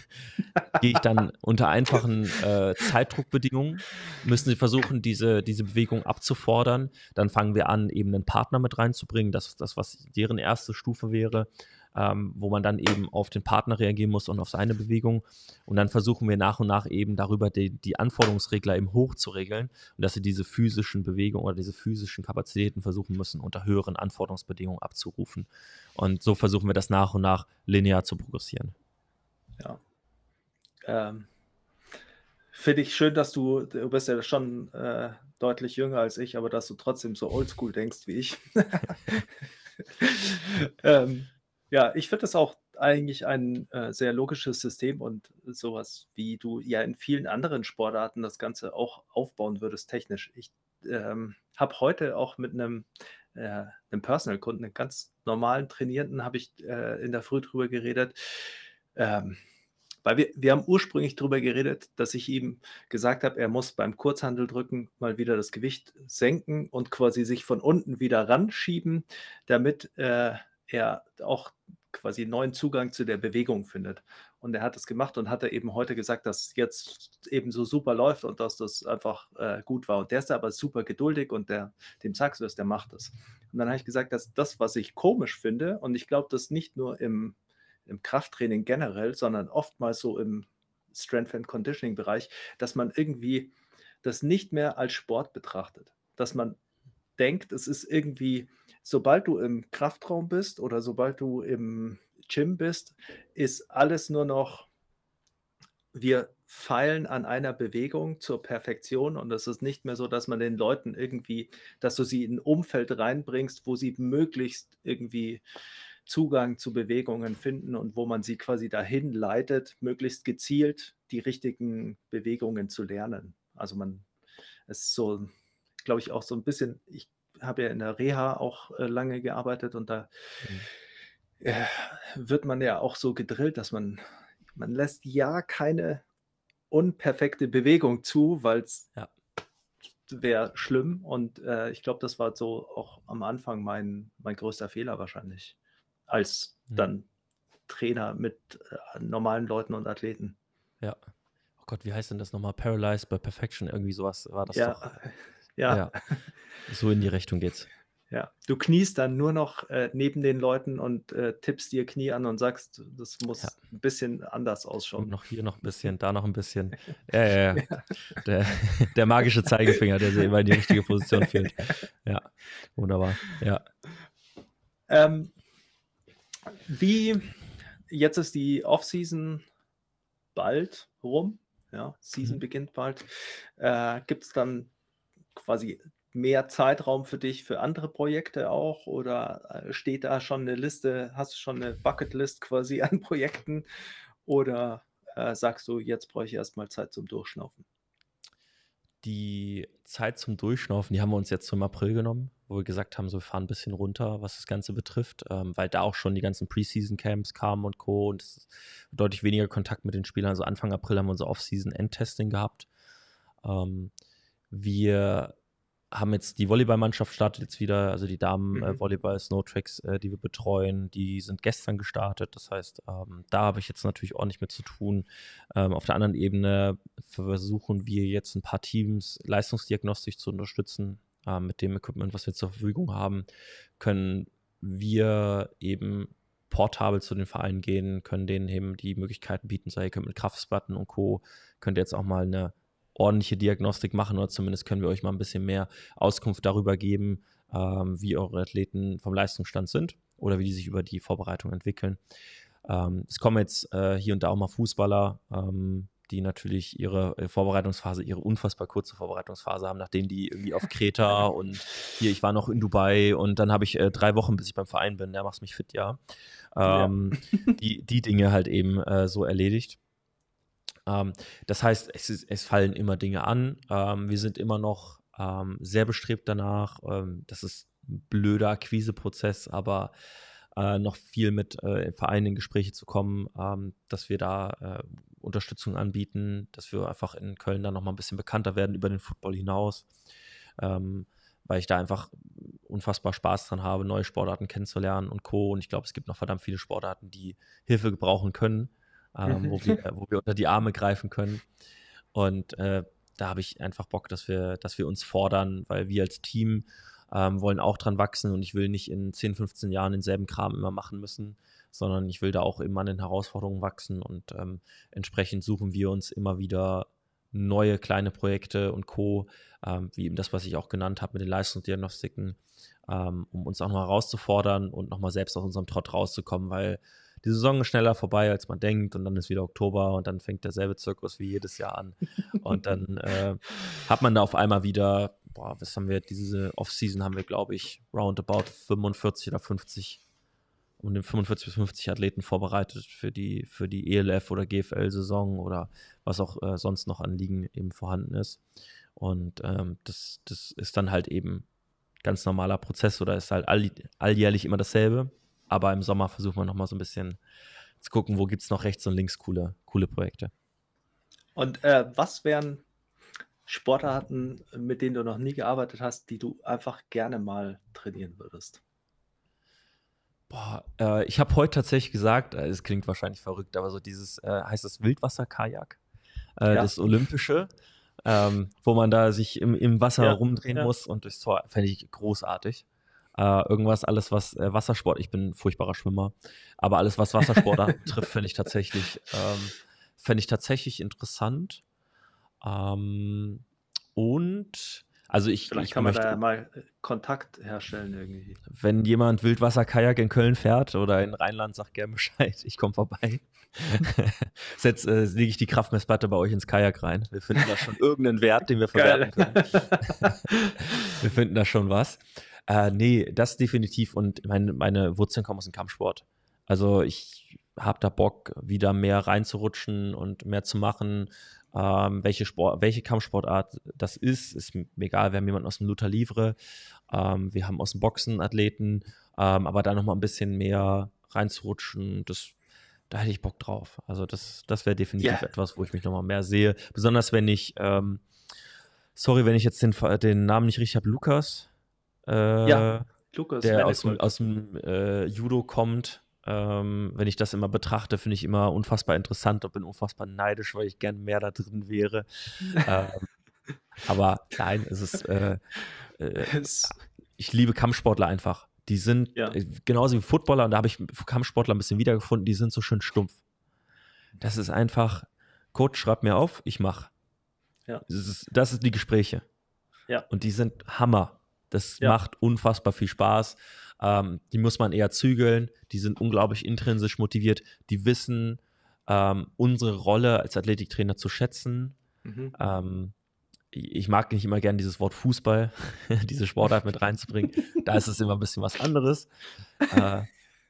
Gehe ich dann unter einfachen äh, Zeitdruckbedingungen, müssen sie versuchen, diese, diese Bewegung abzufordern. Dann fangen wir an, eben einen Partner mit reinzubringen, das das, was deren erste Stufe wäre ähm, wo man dann eben auf den Partner reagieren muss und auf seine Bewegung. Und dann versuchen wir nach und nach eben darüber die, die Anforderungsregler eben hoch zu regeln und dass sie diese physischen Bewegungen oder diese physischen Kapazitäten versuchen müssen, unter höheren Anforderungsbedingungen abzurufen. Und so versuchen wir das nach und nach linear zu progressieren. Ja. Ähm, Finde ich schön, dass du, du bist ja schon äh, deutlich jünger als ich, aber dass du trotzdem so oldschool denkst wie ich. ähm, ja, ich finde das auch eigentlich ein äh, sehr logisches System und sowas, wie du ja in vielen anderen Sportarten das Ganze auch aufbauen würdest, technisch. Ich ähm, habe heute auch mit einem, äh, einem Personal-Kunden, einem ganz normalen Trainierenden, habe ich äh, in der Früh drüber geredet. Ähm, weil wir, wir haben ursprünglich darüber geredet, dass ich ihm gesagt habe, er muss beim Kurzhandeldrücken mal wieder das Gewicht senken und quasi sich von unten wieder ranschieben, damit äh, er auch quasi neuen Zugang zu der Bewegung findet. Und er hat das gemacht und hat er eben heute gesagt, dass jetzt eben so super läuft und dass das einfach äh, gut war. Und der ist aber super geduldig und der, dem sagst du es, der macht es. Und dann habe ich gesagt, dass das, was ich komisch finde, und ich glaube, das nicht nur im, im Krafttraining generell, sondern oftmals so im Strength and Conditioning Bereich, dass man irgendwie das nicht mehr als Sport betrachtet. Dass man denkt, es ist irgendwie sobald du im Kraftraum bist oder sobald du im Gym bist, ist alles nur noch, wir feilen an einer Bewegung zur Perfektion und es ist nicht mehr so, dass man den Leuten irgendwie, dass du sie in ein Umfeld reinbringst, wo sie möglichst irgendwie Zugang zu Bewegungen finden und wo man sie quasi dahin leitet, möglichst gezielt die richtigen Bewegungen zu lernen. Also man ist so, glaube ich, auch so ein bisschen, ich habe ja in der Reha auch äh, lange gearbeitet und da mhm. äh, wird man ja auch so gedrillt, dass man, man lässt ja keine unperfekte Bewegung zu, weil es ja. wäre schlimm. Und äh, ich glaube, das war so auch am Anfang mein, mein größter Fehler wahrscheinlich, als mhm. dann Trainer mit äh, normalen Leuten und Athleten. Ja. Oh Gott, wie heißt denn das nochmal? Paralyzed by Perfection, irgendwie sowas war das ja. doch. Ja. ja. So in die Richtung geht's. Ja, du kniest dann nur noch äh, neben den Leuten und äh, tippst ihr Knie an und sagst, das muss ja. ein bisschen anders ausschauen. Und noch hier noch ein bisschen, da noch ein bisschen. Ja, ja. der, der, magische Zeigefinger, der sich immer in die richtige Position führt. Ja, wunderbar. Ja. Ähm, wie, jetzt ist die Off-Season bald rum, ja, Season mhm. beginnt bald. Äh, Gibt es dann quasi mehr Zeitraum für dich für andere Projekte auch? Oder äh, steht da schon eine Liste, hast du schon eine Bucketlist quasi an Projekten? Oder äh, sagst du, jetzt brauche ich erstmal Zeit zum Durchschnaufen? Die Zeit zum Durchschnaufen, die haben wir uns jetzt zum April genommen, wo wir gesagt haben, so wir fahren ein bisschen runter, was das Ganze betrifft, ähm, weil da auch schon die ganzen Preseason-Camps kamen und Co. und deutlich weniger Kontakt mit den Spielern. Also Anfang April haben wir unser off season end testing gehabt. Ähm, wir haben jetzt die Volleyballmannschaft startet jetzt wieder, also die Damen äh, mhm. äh, Volleyball Snowtracks, äh, die wir betreuen, die sind gestern gestartet. Das heißt, ähm, da habe ich jetzt natürlich ordentlich mit zu tun. Ähm, auf der anderen Ebene versuchen wir jetzt ein paar Teams leistungsdiagnostisch zu unterstützen äh, mit dem Equipment, was wir zur Verfügung haben, können wir eben portabel zu den Vereinen gehen, können denen eben die Möglichkeiten bieten, sei mit Kraftsplatten und Co. Könnt ihr jetzt auch mal eine ordentliche Diagnostik machen oder zumindest können wir euch mal ein bisschen mehr Auskunft darüber geben, ähm, wie eure Athleten vom Leistungsstand sind oder wie die sich über die Vorbereitung entwickeln. Ähm, es kommen jetzt äh, hier und da auch mal Fußballer, ähm, die natürlich ihre äh, Vorbereitungsphase, ihre unfassbar kurze Vorbereitungsphase haben, nachdem die irgendwie auf Kreta und hier, ich war noch in Dubai und dann habe ich äh, drei Wochen, bis ich beim Verein bin, der ja, macht mich fit, ja. Ähm, ja. die, die Dinge halt eben äh, so erledigt. Ähm, das heißt, es, ist, es, fallen immer Dinge an. Ähm, wir sind immer noch ähm, sehr bestrebt danach. Ähm, das ist ein blöder Akquiseprozess, aber äh, noch viel mit äh, Vereinen in Gespräche zu kommen, ähm, dass wir da äh, Unterstützung anbieten, dass wir einfach in Köln dann nochmal ein bisschen bekannter werden über den Football hinaus, ähm, weil ich da einfach unfassbar Spaß dran habe, neue Sportarten kennenzulernen und Co. Und ich glaube, es gibt noch verdammt viele Sportarten, die Hilfe gebrauchen können ähm, wo, mhm. wir, wo wir unter die Arme greifen können. Und äh, da habe ich einfach Bock, dass wir, dass wir uns fordern, weil wir als Team ähm, wollen auch dran wachsen und ich will nicht in 10, 15 Jahren denselben Kram immer machen müssen, sondern ich will da auch immer an den Herausforderungen wachsen und ähm, entsprechend suchen wir uns immer wieder neue kleine Projekte und Co., ähm, wie eben das, was ich auch genannt habe mit den Leistungsdiagnostiken, ähm, um uns auch noch herauszufordern und nochmal selbst aus unserem Trott rauszukommen, weil die Saison ist schneller vorbei, als man denkt und dann ist wieder Oktober und dann fängt derselbe Zirkus wie jedes Jahr an und dann äh, hat man da auf einmal wieder, boah, was haben wir, diese Offseason haben wir, glaube ich, roundabout 45 oder 50 um den 45 bis 50 Athleten vorbereitet für die, für die ELF oder GFL-Saison oder was auch äh, sonst noch Anliegen eben vorhanden ist. Und ähm, das, das ist dann halt eben ganz normaler Prozess oder ist halt all, alljährlich immer dasselbe. Aber im Sommer versuchen wir nochmal so ein bisschen zu gucken, wo gibt es noch rechts und links coole, coole Projekte. Und äh, was wären Sportarten, mit denen du noch nie gearbeitet hast, die du einfach gerne mal trainieren würdest? Boah, äh, ich habe heute tatsächlich gesagt, äh, es klingt wahrscheinlich verrückt, aber so dieses, äh, heißt das Wildwasser-Kajak? Äh, ja. Das Olympische. Ähm, wo man da sich im, im Wasser ja, rumdrehen ja. muss und durchs Tor. Fände ich großartig äh, irgendwas, alles was äh, Wassersport, ich bin ein furchtbarer Schwimmer, aber alles was Wassersport trifft, finde ich tatsächlich, ähm, fände ich tatsächlich interessant. Ähm, und also ich, Vielleicht ich kann möchte, man da ja mal Kontakt herstellen irgendwie. Wenn jemand Wildwasser-Kajak in Köln fährt oder in Rheinland, sagt gerne Bescheid, ich komme vorbei. Jetzt äh, lege ich die Kraftmessplatte bei euch ins Kajak rein. Wir finden da schon irgendeinen Wert, den wir verwerten können. wir finden da schon was. Äh, nee, das definitiv. Und meine, meine Wurzeln kommen aus dem Kampfsport. Also ich habe da Bock, wieder mehr reinzurutschen und mehr zu machen. Ähm, welche, Sport, welche Kampfsportart das ist, ist mir egal. Wir haben jemanden aus dem Luther Livre, ähm, wir haben aus dem Boxen Athleten, ähm, aber da nochmal ein bisschen mehr reinzurutschen, das, da hätte ich Bock drauf. Also das, das wäre definitiv yeah. etwas, wo ich mich nochmal mehr sehe. Besonders wenn ich, ähm, sorry, wenn ich jetzt den, den Namen nicht richtig habe, Lukas, äh, ja, Lukas. Der aus, aus dem, äh, Judo kommt. Ähm, wenn ich das immer betrachte, finde ich immer unfassbar interessant und bin unfassbar neidisch, weil ich gern mehr da drin wäre. ähm, aber nein, es ist. Äh, äh ich liebe Kampfsportler einfach. Die sind ja. Äh, genauso wie Footballer, und da habe ich Kampfsportler ein bisschen wiedergefunden, die sind so schön stumpf. Das ist einfach, Coach, schreib mir auf, ich mache. Ja. Das, ist, das, ist, die Gespräche. Ja. Und die sind Hammer. Das ja. macht unfassbar viel Spaß. Ähm, die muss man eher zügeln. Die sind unglaublich intrinsisch motiviert. Die wissen, ähm, unsere Rolle als Athletiktrainer zu schätzen. Mhm. Ähm, ich mag nicht immer gern dieses Wort Fußball, diese Sportart mit reinzubringen. da ist es immer ein bisschen was anderes. Äh,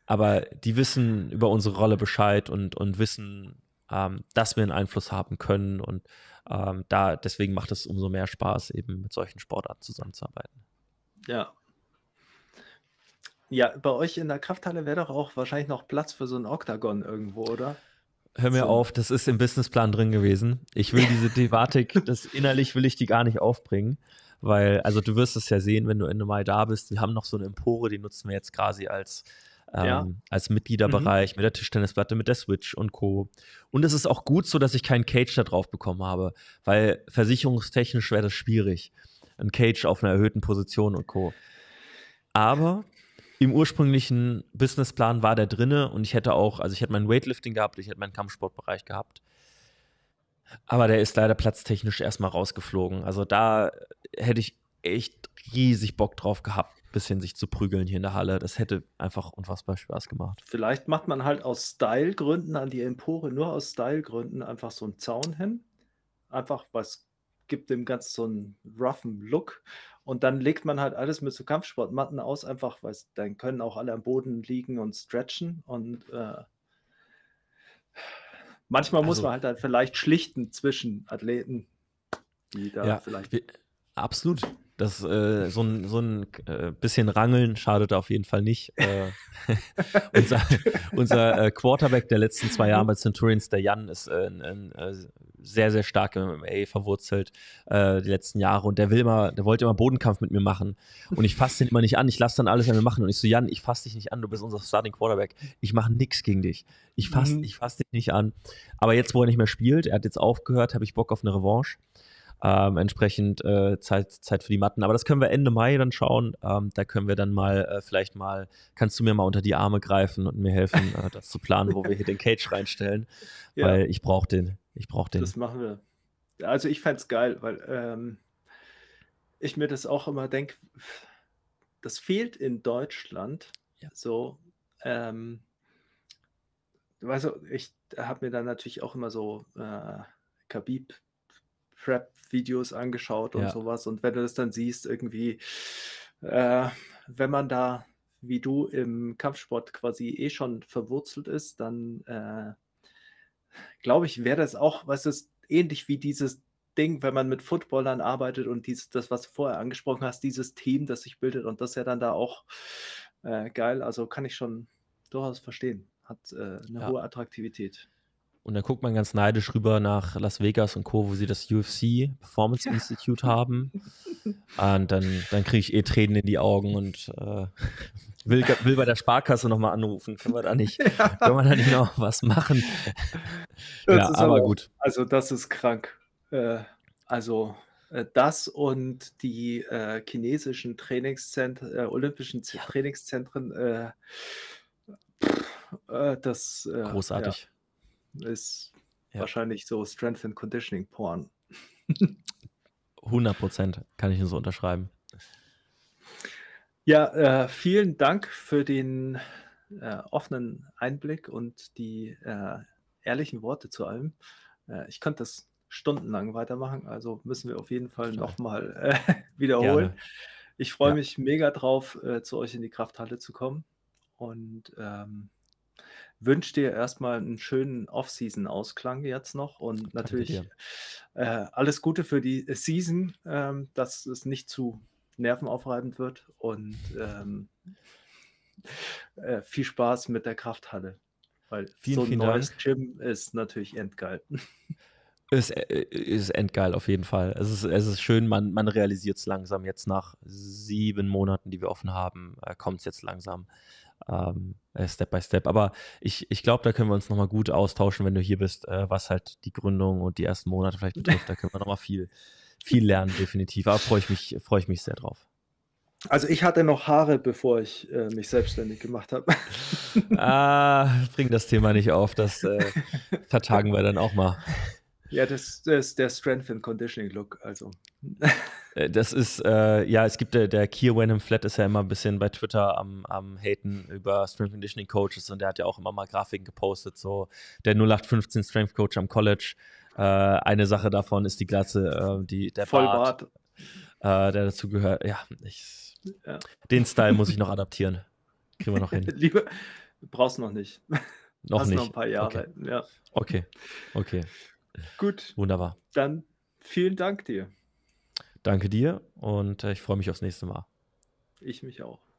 aber die wissen über unsere Rolle Bescheid und, und wissen, ähm, dass wir einen Einfluss haben können. Und ähm, da, deswegen macht es umso mehr Spaß, eben mit solchen Sportarten zusammenzuarbeiten. Ja. Ja, bei euch in der Krafthalle wäre doch auch wahrscheinlich noch Platz für so ein Oktagon irgendwo, oder? Hör mir so. auf, das ist im Businessplan drin gewesen. Ich will diese Thematik, das innerlich will ich die gar nicht aufbringen, weil, also du wirst es ja sehen, wenn du Ende Mai da bist, Wir haben noch so eine Empore, die nutzen wir jetzt quasi als, ähm, ja. als mhm. Mitgliederbereich mhm. mit der Tischtennisplatte, mit der Switch und Co. Und es ist auch gut so, dass ich keinen Cage da drauf bekommen habe, weil versicherungstechnisch wäre das schwierig ein Cage auf einer erhöhten Position und Co. Aber im ursprünglichen Businessplan war der drinne und ich hätte auch, also ich hätte mein Weightlifting gehabt, ich hätte meinen Kampfsportbereich gehabt. Aber der ist leider platztechnisch erstmal rausgeflogen. Also da hätte ich echt riesig Bock drauf gehabt, ein bisschen sich zu prügeln hier in der Halle. Das hätte einfach unfassbar Spaß gemacht. Vielleicht macht man halt aus Stylegründen an die Empore, nur aus Stylegründen einfach so einen Zaun hin. Einfach weil es gibt dem Ganzen so einen roughen Look. Und dann legt man halt alles mit so Kampfsportmatten aus, einfach, weil dann können auch alle am Boden liegen und stretchen. Und äh, manchmal also, muss man halt dann vielleicht schlichten zwischen Athleten, die da ja, vielleicht. absolut. Das, äh, so ein, so ein äh, bisschen Rangeln schadet auf jeden Fall nicht. Äh, unser unser äh, Quarterback der letzten zwei Jahre bei Centurions, der Jan, ist äh, äh, sehr, sehr stark im MMA verwurzelt die letzten Jahre und der will immer, der wollte immer Bodenkampf mit mir machen. Und ich fasse den immer nicht an, ich lasse dann alles an mir machen. Und ich so, Jan, ich fasse dich nicht an, du bist unser Starting Quarterback. Ich mache nichts gegen dich. Ich fasse mhm. fass dich nicht an. Aber jetzt, wo er nicht mehr spielt, er hat jetzt aufgehört, habe ich Bock auf eine Revanche. Ähm, entsprechend äh, Zeit, Zeit für die Matten. Aber das können wir Ende Mai dann schauen. Ähm, da können wir dann mal äh, vielleicht mal, kannst du mir mal unter die Arme greifen und mir helfen, äh, das zu planen, wo wir hier den Cage reinstellen. Ja. Weil ich brauche den. Ich brauche den. Das machen wir. Also ich fände es geil, weil ähm, ich mir das auch immer denke, das fehlt in Deutschland ja. so. Ähm, weißt du, ich habe mir dann natürlich auch immer so äh, Kabib Trap-Videos angeschaut und ja. sowas. Und wenn du das dann siehst, irgendwie, äh, wenn man da wie du im Kampfsport quasi eh schon verwurzelt ist, dann äh, glaube ich, wäre das auch, was ist ähnlich wie dieses Ding, wenn man mit Footballern arbeitet und dies, das, was du vorher angesprochen hast, dieses Team, das sich bildet und das ist ja dann da auch äh, geil. Also kann ich schon durchaus verstehen. Hat äh, eine ja. hohe Attraktivität. Und dann guckt man ganz neidisch rüber nach Las Vegas und Co., wo sie das UFC Performance ja. Institute haben. Ah, und dann, dann kriege ich eh Tränen in die Augen und äh, will, will bei der Sparkasse nochmal anrufen. Können wir da nicht, ja. können wir da nicht noch was machen? Das ja, aber, aber gut. Also, das ist krank. Äh, also, äh, das und die äh, chinesischen Trainingszentren, äh, olympischen ja. Trainingszentren, äh, pff, äh, das äh, großartig. Ja. Ist ja. wahrscheinlich so Strength and Conditioning Porn. 100 Prozent kann ich nur so unterschreiben. Ja, äh, vielen Dank für den äh, offenen Einblick und die äh, ehrlichen Worte zu allem. Äh, ich könnte das stundenlang weitermachen, also müssen wir auf jeden Fall nochmal äh, wiederholen. Gerne. Ich freue ja. mich mega drauf, äh, zu euch in die Krafthalle zu kommen. Und ähm, wünsche dir erstmal einen schönen Off-Season-Ausklang jetzt noch und Danke natürlich äh, alles Gute für die äh, Season, ähm, dass es nicht zu nervenaufreibend wird und ähm, äh, viel Spaß mit der Krafthalle, weil vielen, so ein neues Dank. Gym ist natürlich endgeil. Es äh, ist endgeil auf jeden Fall. Es ist, es ist schön, man, man realisiert es langsam. Jetzt nach sieben Monaten, die wir offen haben, äh, kommt es jetzt langsam ähm, äh, Step by Step. Aber ich, ich glaube, da können wir uns nochmal gut austauschen, wenn du hier bist, äh, was halt die Gründung und die ersten Monate vielleicht betrifft. Da können wir nochmal viel, viel lernen, definitiv. Aber freue ich, mich, freu ich mich sehr drauf. Also ich hatte noch Haare, bevor ich äh, mich selbstständig gemacht habe. ah, bring das Thema nicht auf, das äh, vertagen wir dann auch mal. Ja, das, das ist der Strength and Conditioning Look, also. Äh, das ist, äh, ja, es gibt äh, der, der Kier Wenham Flat ist ja immer ein bisschen bei Twitter am, am Haten über Strength Conditioning Coaches und der hat ja auch immer mal Grafiken gepostet, so der 0815 Strength Coach am College. Äh, eine Sache davon ist die Glatze, äh, die, der Vollbart, äh, der dazu gehört. Ja, ich, ja, den Style muss ich noch adaptieren. Kriegen wir noch hin. Lieber, brauchst du noch nicht. Noch Hast nicht. noch ein paar Jahre. Okay, ja. okay. okay. Gut. Wunderbar. Dann vielen Dank dir. Danke dir und äh, ich freue mich aufs nächste Mal. Ich mich auch.